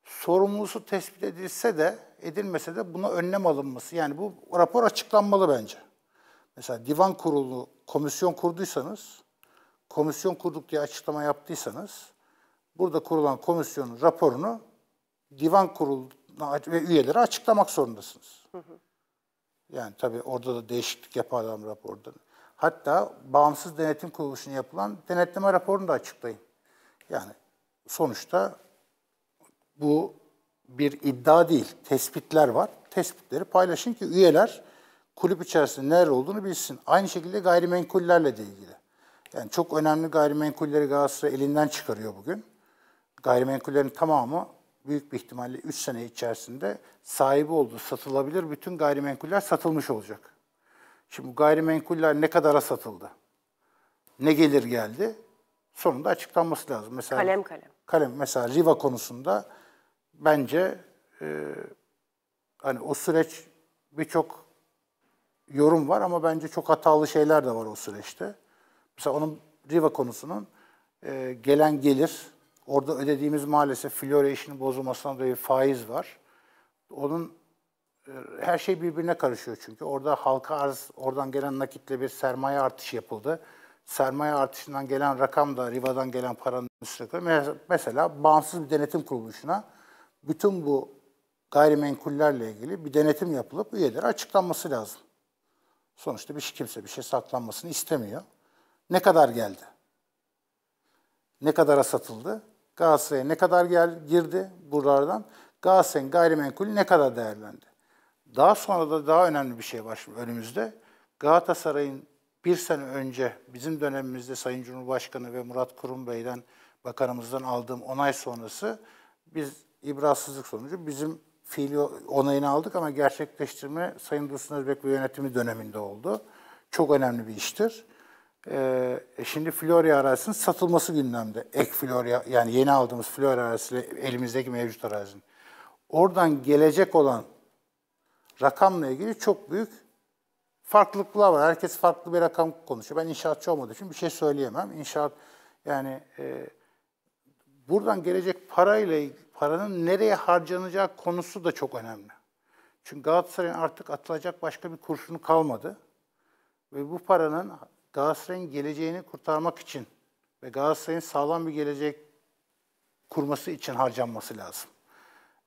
Sorumlusu tespit edilse de edilmese de buna önlem alınması. Yani bu rapor açıklanmalı bence. Mesela divan kurulu, komisyon kurduysanız, komisyon kurduk diye açıklama yaptıysanız, burada kurulan komisyonun raporunu divan kurulu ve üyeleri açıklamak zorundasınız. Yani tabii orada da değişiklik yapar adam raporda. Hatta bağımsız denetim kuruluşuna yapılan denetleme raporunu da açıklayın. Yani sonuçta bu bir iddia değil, tespitler var. Tespitleri paylaşın ki üyeler kulüp içerisinde neler olduğunu bilsin. Aynı şekilde gayrimenkullerle de ilgili. Yani çok önemli gayrimenkulleri Galatasaray elinden çıkarıyor bugün. Gayrimenkullerin tamamı büyük bir ihtimalle 3 sene içerisinde sahibi olduğu satılabilir bütün gayrimenkuller satılmış olacak. Şimdi bu gayrimenkuller ne kadara satıldı? Ne gelir geldi? sonunda açıklanması lazım. Mesela kalem kalem. Kalem mesela Riva konusunda bence e, hani o süreç birçok yorum var ama bence çok hatalı şeyler de var o süreçte. Mesela onun Riva konusunun e, gelen gelir, orada ödediğimiz maalesef Florya işinin bozulmasından dolayı faiz var. Onun e, her şey birbirine karışıyor çünkü. Orada halka arz, oradan gelen nakitle bir sermaye artışı yapıldı sermaye artışından gelen rakam da Riva'dan gelen paranın üstüne koyuyor. Mesela bağımsız bir denetim kuruluşuna bütün bu gayrimenkullerle ilgili bir denetim yapılıp üyelere açıklanması lazım. Sonuçta bir şey, kimse bir şey saklanmasını istemiyor. Ne kadar geldi? Ne kadara satıldı? Galatasaray'a ne kadar gel, girdi buralardan? Galatasaray'ın gayrimenkulü ne kadar değerlendi? Daha sonra da daha önemli bir şey var şimdi önümüzde. Galatasaray'ın bir sene önce bizim dönemimizde Sayın Cumhurbaşkanı ve Murat Kurum Bey'den bakanımızdan aldığım onay sonrası biz ibrasızlık sonucu bizim fiili onayını aldık ama gerçekleştirme Sayın Dursun Özbek ve yönetimi döneminde oldu. Çok önemli bir iştir. Ee, e, şimdi Florya arazisinin satılması gündemde. Ek Florya yani yeni aldığımız Florya arazisiyle elimizdeki mevcut arazinin. Oradan gelecek olan rakamla ilgili çok büyük farklılıklar var. Herkes farklı bir rakam konuşuyor. Ben inşaatçı olmadığı için bir şey söyleyemem. İnşaat yani e, buradan gelecek parayla paranın nereye harcanacağı konusu da çok önemli. Çünkü Galatasaray'ın artık atılacak başka bir kurşunu kalmadı. Ve bu paranın Galatasaray'ın geleceğini kurtarmak için ve Galatasaray'ın sağlam bir gelecek kurması için harcanması lazım.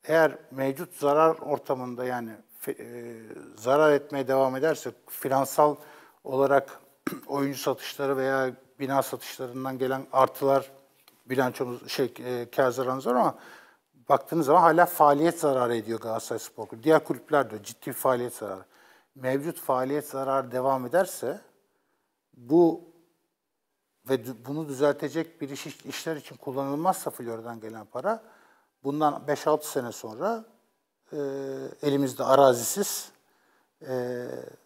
Eğer mevcut zarar ortamında yani e, zarar etmeye devam ederse finansal olarak oyuncu satışları veya bina satışlarından gelen artılar bilançomuz şey e, kar zararımız var ama baktığınız zaman hala faaliyet zararı ediyor Galatasaray Spor Kulübü. Diğer kulüpler de ciddi faaliyet zararı. Mevcut faaliyet zararı devam ederse bu ve bunu düzeltecek bir iş, işler için kullanılmazsa Flor'dan gelen para bundan 5-6 sene sonra ee, elimizde arazisiz ee,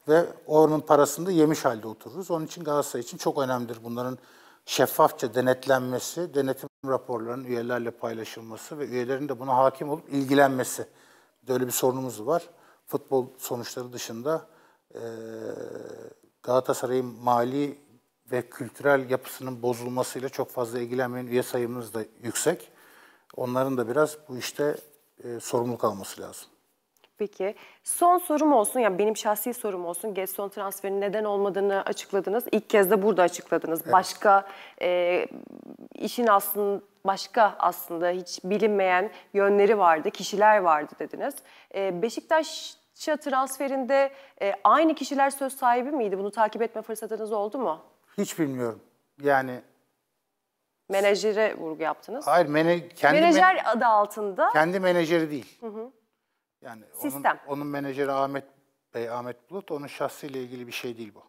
ve onun parasını da yemiş halde otururuz. Onun için Galatasaray için çok önemlidir bunların şeffafça denetlenmesi, denetim raporlarının üyelerle paylaşılması ve üyelerin de buna hakim olup ilgilenmesi. Böyle bir sorunumuz var. Futbol sonuçları dışında e, Galatasaray'ın mali ve kültürel yapısının bozulmasıyla çok fazla ilgilenmeyen üye sayımız da yüksek. Onların da biraz bu işte e, sorumluluk alması lazım. Peki. Son sorum olsun, yani benim şahsi sorum olsun. Gaston transferinin neden olmadığını açıkladınız. İlk kez de burada açıkladınız. Evet. Başka e, işin aslında başka aslında hiç bilinmeyen yönleri vardı, kişiler vardı dediniz. E, Beşiktaş'a transferinde e, aynı kişiler söz sahibi miydi? Bunu takip etme fırsatınız oldu mu? Hiç bilmiyorum. Yani Menajere vurgu yaptınız. Hayır, mene, kendi menajer men adı altında. Kendi menajeri değil. Hı hı. Yani Sistem. Onun, onun menajeri Ahmet Bey, Ahmet Bulut, onun şahsıyla ilgili bir şey değil bu.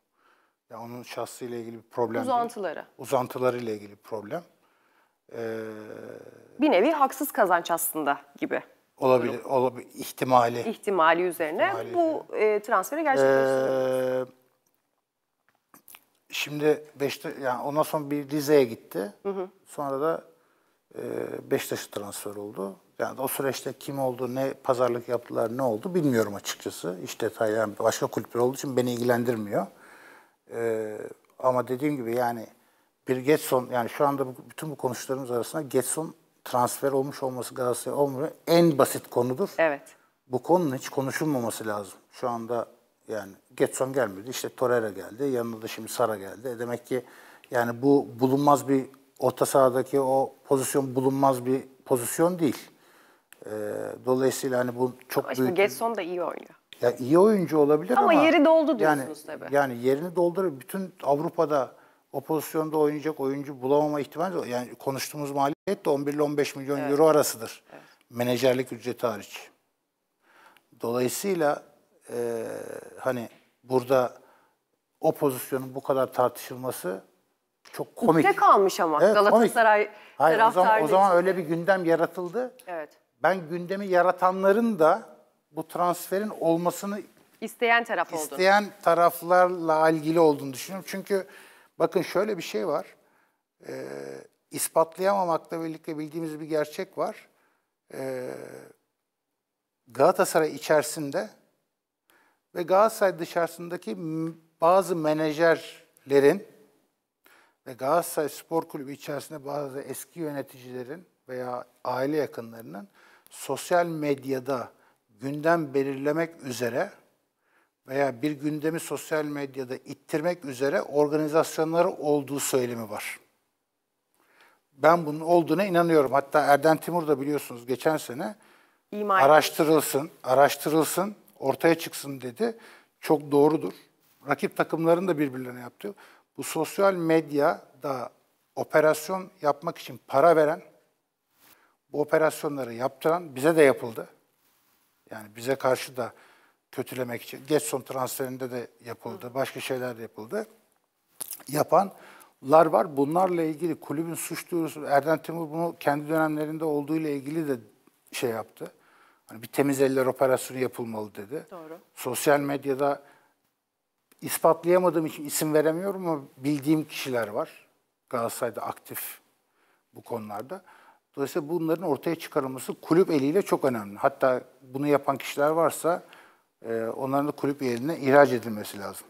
Yani onun şahsıyla ilgili bir problem Uzantıları. Değil. Uzantıları ile ilgili bir problem. Ee, bir nevi haksız kazanç aslında gibi. Olabilir, olabilir ihtimali. İhtimali üzerine ihtimali bu E, transferi gerçekleştirdi. Ee, Şimdi beşte, yani ondan sonra bir Rize'ye gitti. Hı hı. Sonra da e, Beşiktaş'a transfer oldu. Yani o süreçte kim oldu, ne pazarlık yaptılar, ne oldu bilmiyorum açıkçası. İş detayları yani başka kulüpler olduğu için beni ilgilendirmiyor. E, ama dediğim gibi yani bir Getson, yani şu anda bu, bütün bu konuşlarımız arasında Getson transfer olmuş olması Galatasaray olmuyor. En basit konudur. Evet. Bu konunun hiç konuşulmaması lazım. Şu anda yani Getson gelmedi. İşte Torreira geldi. Yanında da şimdi Sara geldi. E, demek ki yani bu bulunmaz bir orta sahadaki o pozisyon bulunmaz bir pozisyon değil. Ee, dolayısıyla hani bu çok ama büyük... Ama Getson da iyi oynuyor. Ya iyi oyuncu olabilir ama... Ama yeri doldu diyorsunuz yani, tabii. Yani yerini doldurup bütün Avrupa'da o pozisyonda oynayacak oyuncu bulamama ihtimali var. Yani konuştuğumuz maliyet de 11 ile 15 milyon evet. euro arasıdır. Evet. Menajerlik ücreti hariç. Dolayısıyla e, hani burada o pozisyonun bu kadar tartışılması çok komik. İpte kalmış ama evet, Galatasaray komik. Hayır, o zaman, o zaman öyle bir gündem yaratıldı. Evet. Ben gündemi yaratanların da bu transferin olmasını isteyen taraf oldu. İsteyen taraflarla ilgili olduğunu düşünüyorum. Çünkü bakın şöyle bir şey var. Ee, ispatlayamamakla birlikte bildiğimiz bir gerçek var. Ee, Galatasaray içerisinde ve Galatasaray dışarısındaki bazı menajerlerin ve Galatasaray Spor Kulübü içerisinde bazı eski yöneticilerin veya aile yakınlarının sosyal medyada gündem belirlemek üzere veya bir gündemi sosyal medyada ittirmek üzere organizasyonları olduğu söylemi var. Ben bunun olduğuna inanıyorum. Hatta Erden Timur da biliyorsunuz geçen sene İma araştırılsın, araştırılsın ortaya çıksın dedi. Çok doğrudur. Rakip takımların da birbirlerine yaptığı. Bu sosyal medya da operasyon yapmak için para veren, bu operasyonları yaptıran bize de yapıldı. Yani bize karşı da kötülemek için. Getson transferinde de yapıldı, başka şeyler de yapıldı. Yapanlar var. Bunlarla ilgili kulübün suç duyurusu, Erden Timur bunu kendi dönemlerinde olduğu ile ilgili de şey yaptı. Hani bir temiz eller operasyonu yapılmalı dedi. Doğru. Sosyal medyada ispatlayamadığım için isim veremiyorum ama bildiğim kişiler var. Galatasaray'da aktif bu konularda. Dolayısıyla bunların ortaya çıkarılması kulüp eliyle çok önemli. Hatta bunu yapan kişiler varsa e, onların da kulüp eline ihraç edilmesi lazım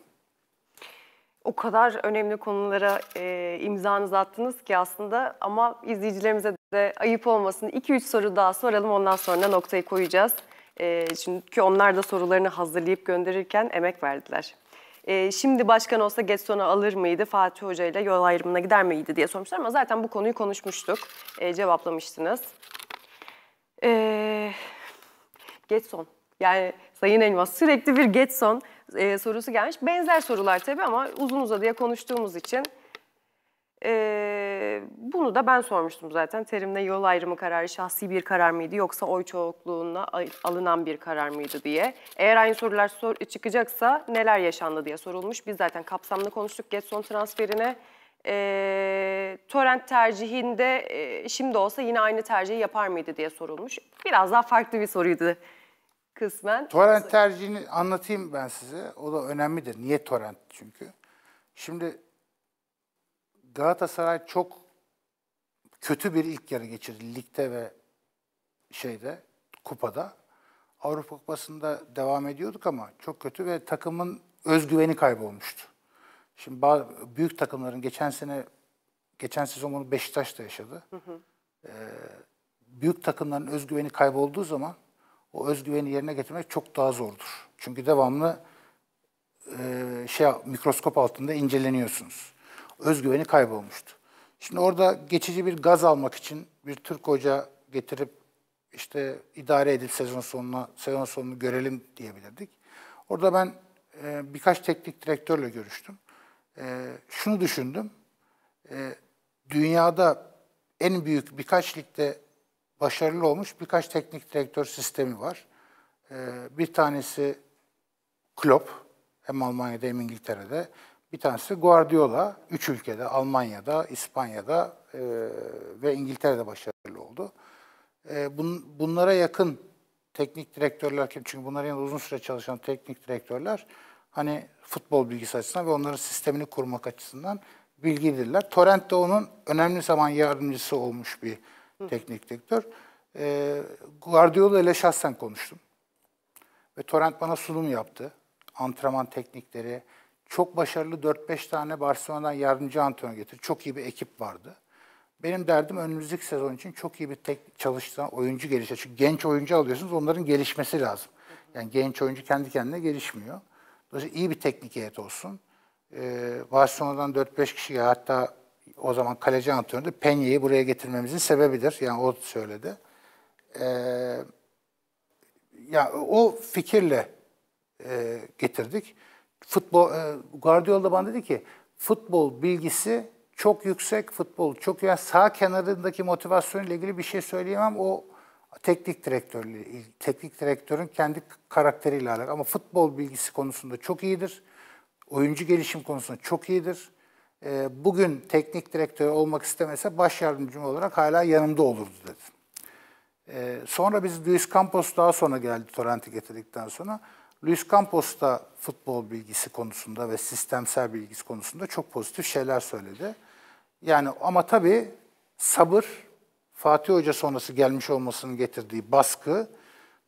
o kadar önemli konulara e, imzanızı attınız ki aslında ama izleyicilerimize de ayıp olmasın 2-3 soru daha soralım ondan sonra noktayı koyacağız. E, çünkü onlar da sorularını hazırlayıp gönderirken emek verdiler. E, şimdi başkan olsa geç alır mıydı, Fatih Hoca ile yol ayrımına gider miydi diye sormuşlar ama zaten bu konuyu konuşmuştuk, e, cevaplamıştınız. E, geç Yani Sayın Elmas sürekli bir getson e, sorusu gelmiş. Benzer sorular tabii ama uzun uzadıya konuştuğumuz için e, bunu da ben sormuştum zaten. Terimle yol ayrımı kararı şahsi bir karar mıydı yoksa oy çoğunluğuna alınan bir karar mıydı diye. Eğer aynı sorular sor çıkacaksa neler yaşandı diye sorulmuş. Biz zaten kapsamlı konuştuk Getson transferine. E, torrent tercihinde e, şimdi olsa yine aynı tercihi yapar mıydı diye sorulmuş. Biraz daha farklı bir soruydu kısmen. Torrent tercihini anlatayım ben size. O da önemlidir. Niye torrent çünkü? Şimdi Galatasaray çok kötü bir ilk yarı geçirdi ligde ve şeyde kupada. Avrupa Kupası'nda devam ediyorduk ama çok kötü ve takımın özgüveni kaybolmuştu. Şimdi bazı, büyük takımların geçen sene geçen sezon bunu Beşiktaş da yaşadı. Hı hı. Ee, büyük takımların özgüveni kaybolduğu zaman o özgüveni yerine getirmek çok daha zordur. Çünkü devamlı e, şey mikroskop altında inceleniyorsunuz. Özgüveni kaybolmuştu. Şimdi orada geçici bir gaz almak için bir Türk hoca getirip işte idare edip sezon sonuna sezon sonunu görelim diyebilirdik. Orada ben e, birkaç teknik direktörle görüştüm. E, şunu düşündüm. E, dünyada en büyük birkaç ligde başarılı olmuş birkaç teknik direktör sistemi var. Ee, bir tanesi Klopp, hem Almanya'da hem İngiltere'de. Bir tanesi Guardiola, üç ülkede, Almanya'da, İspanya'da e, ve İngiltere'de başarılı oldu. Ee, bunlara yakın teknik direktörler, çünkü bunların yanında uzun süre çalışan teknik direktörler, hani futbol bilgisi açısından ve onların sistemini kurmak açısından bilgidirler. Torrent de onun önemli zaman yardımcısı olmuş bir teknik direktör. E, Guardiola ile şahsen konuştum. Ve Torrent bana sunum yaptı. Antrenman teknikleri. Çok başarılı 4-5 tane Barcelona'dan yardımcı antrenör getirdi. Çok iyi bir ekip vardı. Benim derdim önümüzdeki sezon için çok iyi bir tek çalıştıran oyuncu gelişe. Çünkü genç oyuncu alıyorsunuz onların gelişmesi lazım. Yani genç oyuncu kendi kendine gelişmiyor. Dolayısıyla iyi bir teknik heyet olsun. Ee, Barcelona'dan 4-5 kişi hatta o zaman kaleci antrenörü de buraya getirmemizin sebebidir. Yani o söyledi. Ee, yani o fikirle e, getirdik. Futbol e, Guardiola da bana dedi ki futbol bilgisi çok yüksek, futbol çok yani sağ kenarındaki motivasyonla ilgili bir şey söyleyemem. O teknik direktörle teknik direktörün kendi karakteriyle alakalı ama futbol bilgisi konusunda çok iyidir. Oyuncu gelişim konusunda çok iyidir e, bugün teknik direktör olmak istemese baş yardımcım olarak hala yanımda olurdu dedi. E, sonra biz Luis Campos daha sonra geldi Torrent'i getirdikten sonra. Luis Campos da futbol bilgisi konusunda ve sistemsel bilgisi konusunda çok pozitif şeyler söyledi. Yani ama tabii sabır, Fatih Hoca sonrası gelmiş olmasının getirdiği baskı,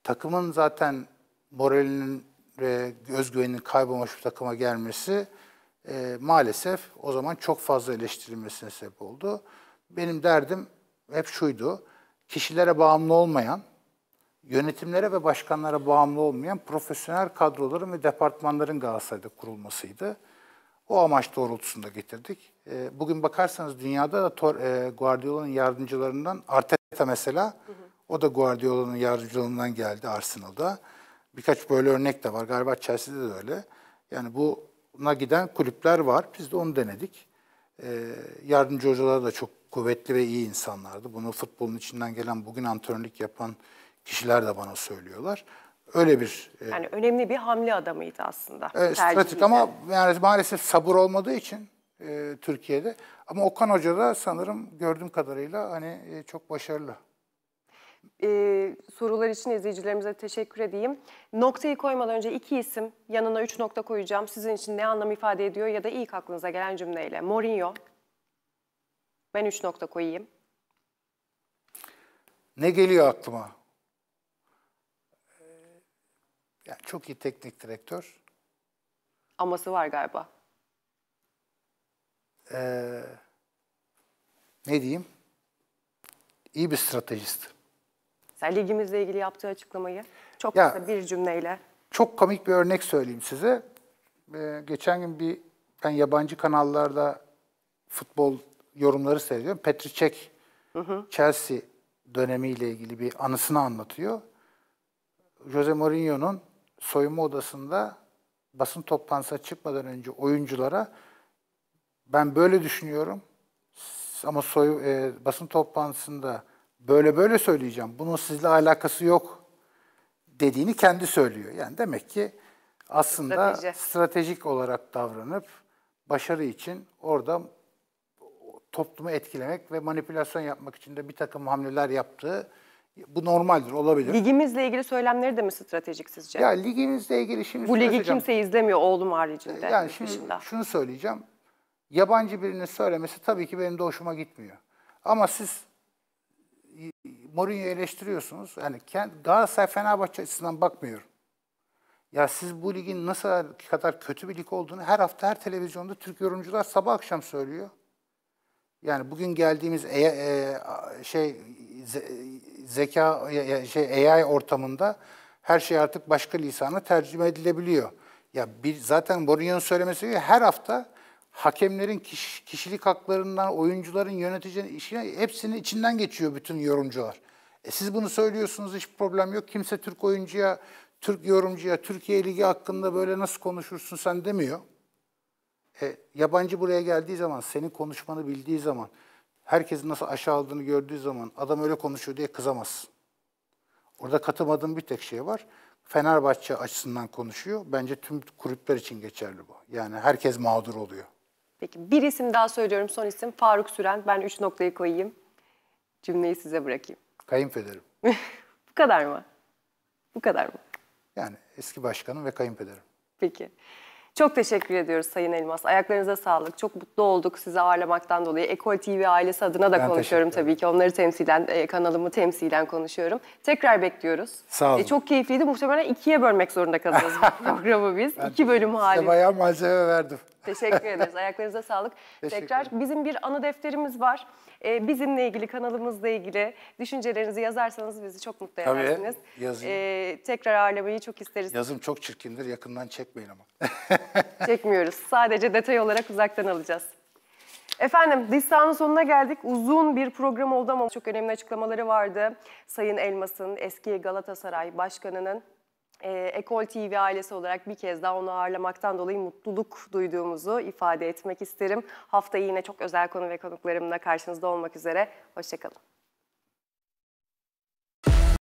takımın zaten moralinin ve özgüveninin kaybolmuş bir takıma gelmesi e, maalesef o zaman çok fazla eleştirilmesine sebep oldu. Benim derdim hep şuydu, kişilere bağımlı olmayan, yönetimlere ve başkanlara bağımlı olmayan profesyonel kadroların ve departmanların Galatasaray'da kurulmasıydı. O amaç doğrultusunda getirdik. E, bugün bakarsanız dünyada da Tor, e, Guardiola'nın yardımcılarından Arteta mesela, hı hı. o da Guardiola'nın yardımcılığından geldi Arsenal'da. Birkaç böyle örnek de var. Galiba Chelsea'de de öyle. Yani bu buna giden kulüpler var. Biz de onu denedik. E, yardımcı hocalar da çok kuvvetli ve iyi insanlardı. Bunu futbolun içinden gelen bugün antrenörlük yapan kişiler de bana söylüyorlar. Öyle bir... E, yani önemli bir hamle adamıydı aslında. E, stratejik ama yani maalesef sabır olmadığı için e, Türkiye'de. Ama Okan Hoca da sanırım gördüğüm kadarıyla hani e, çok başarılı e, sorular için izleyicilerimize teşekkür edeyim. Noktayı koymadan önce iki isim yanına üç nokta koyacağım. Sizin için ne anlam ifade ediyor ya da ilk aklınıza gelen cümleyle. Mourinho. Ben üç nokta koyayım. Ne geliyor aklıma? Ee, yani çok iyi teknik direktör. Aması var galiba. Ee, ne diyeyim? İyi bir stratejist. Mesela ligimizle ilgili yaptığı açıklamayı çok ya, kısa bir cümleyle. Çok komik bir örnek söyleyeyim size. Ee, geçen gün bir ben yabancı kanallarda futbol yorumları seyrediyorum. Petr Çek Chelsea dönemiyle ilgili bir anısını anlatıyor. Jose Mourinho'nun soyunma odasında basın toplantısına çıkmadan önce oyunculara ben böyle düşünüyorum ama soy, e, basın toplantısında böyle böyle söyleyeceğim, bunun sizle alakası yok dediğini kendi söylüyor. Yani demek ki aslında Strateji. stratejik olarak davranıp başarı için orada toplumu etkilemek ve manipülasyon yapmak için de bir takım hamleler yaptığı bu normaldir, olabilir. Ligimizle ilgili söylemleri de mi stratejik sizce? Ya ligimizle ilgili şimdi... Bu ligi kimse izlemiyor oğlum haricinde. E, yani şimdi dışında. şunu söyleyeceğim. Yabancı birinin söylemesi tabii ki benim de hoşuma gitmiyor. Ama siz Mourinho'yu eleştiriyorsunuz. Yani Galatasaray Fenerbahçe açısından bakmıyorum. Ya siz bu ligin nasıl kadar kötü bir lig olduğunu her hafta her televizyonda Türk yorumcular sabah akşam söylüyor. Yani bugün geldiğimiz e, e, şey zeka şey AI ortamında her şey artık başka lisana tercüme edilebiliyor. Ya bir zaten Mourinho'nun söylemesi gibi her hafta hakemlerin kişilik haklarından oyuncuların yöneticinin işine hepsinin içinden geçiyor bütün yorumcular. E, siz bunu söylüyorsunuz hiç problem yok. Kimse Türk oyuncuya, Türk yorumcuya, Türkiye Ligi hakkında böyle nasıl konuşursun sen demiyor. E, yabancı buraya geldiği zaman, senin konuşmanı bildiği zaman, herkesin nasıl aşağıladığını gördüğü zaman adam öyle konuşuyor diye kızamazsın. Orada katımadığım bir tek şey var. Fenerbahçe açısından konuşuyor. Bence tüm kulüpler için geçerli bu. Yani herkes mağdur oluyor. Peki bir isim daha söylüyorum son isim Faruk Süren. Ben üç noktayı koyayım. Cümleyi size bırakayım. Kayınpederim. Bu kadar mı? Bu kadar mı? Yani eski başkanım ve kayınpederim. Peki. Çok teşekkür ediyoruz Sayın Elmas. Ayaklarınıza sağlık. Çok mutlu olduk sizi ağırlamaktan dolayı. Ekol TV ailesi adına da ben konuşuyorum tabii ki. Onları temsilen, e, kanalımı temsilen konuşuyorum. Tekrar bekliyoruz. Sağ olun. E, çok keyifliydi. Muhtemelen ikiye bölmek zorunda kalacağız programı biz. Ben İki bölüm halinde. Size bayağı malzeme verdim. Teşekkür ederiz. Ayaklarınıza sağlık. Teşekkür Tekrar bizim bir anı defterimiz var. Ee, bizimle ilgili, kanalımızla ilgili düşüncelerinizi yazarsanız bizi çok mutlu Tabii, edersiniz. Tabii. Ee, tekrar ağırlamayı çok isteriz. Yazım çok çirkindir. Yakından çekmeyin ama. Çekmiyoruz. Sadece detay olarak uzaktan alacağız. Efendim listanın sonuna geldik. Uzun bir program oldu ama çok önemli açıklamaları vardı. Sayın Elmas'ın eski Galatasaray Başkanı'nın e, Ekol TV ailesi olarak bir kez daha onu ağırlamaktan dolayı mutluluk duyduğumuzu ifade etmek isterim. Haftayı yine çok özel konu ve konuklarımla karşınızda olmak üzere. Hoşçakalın.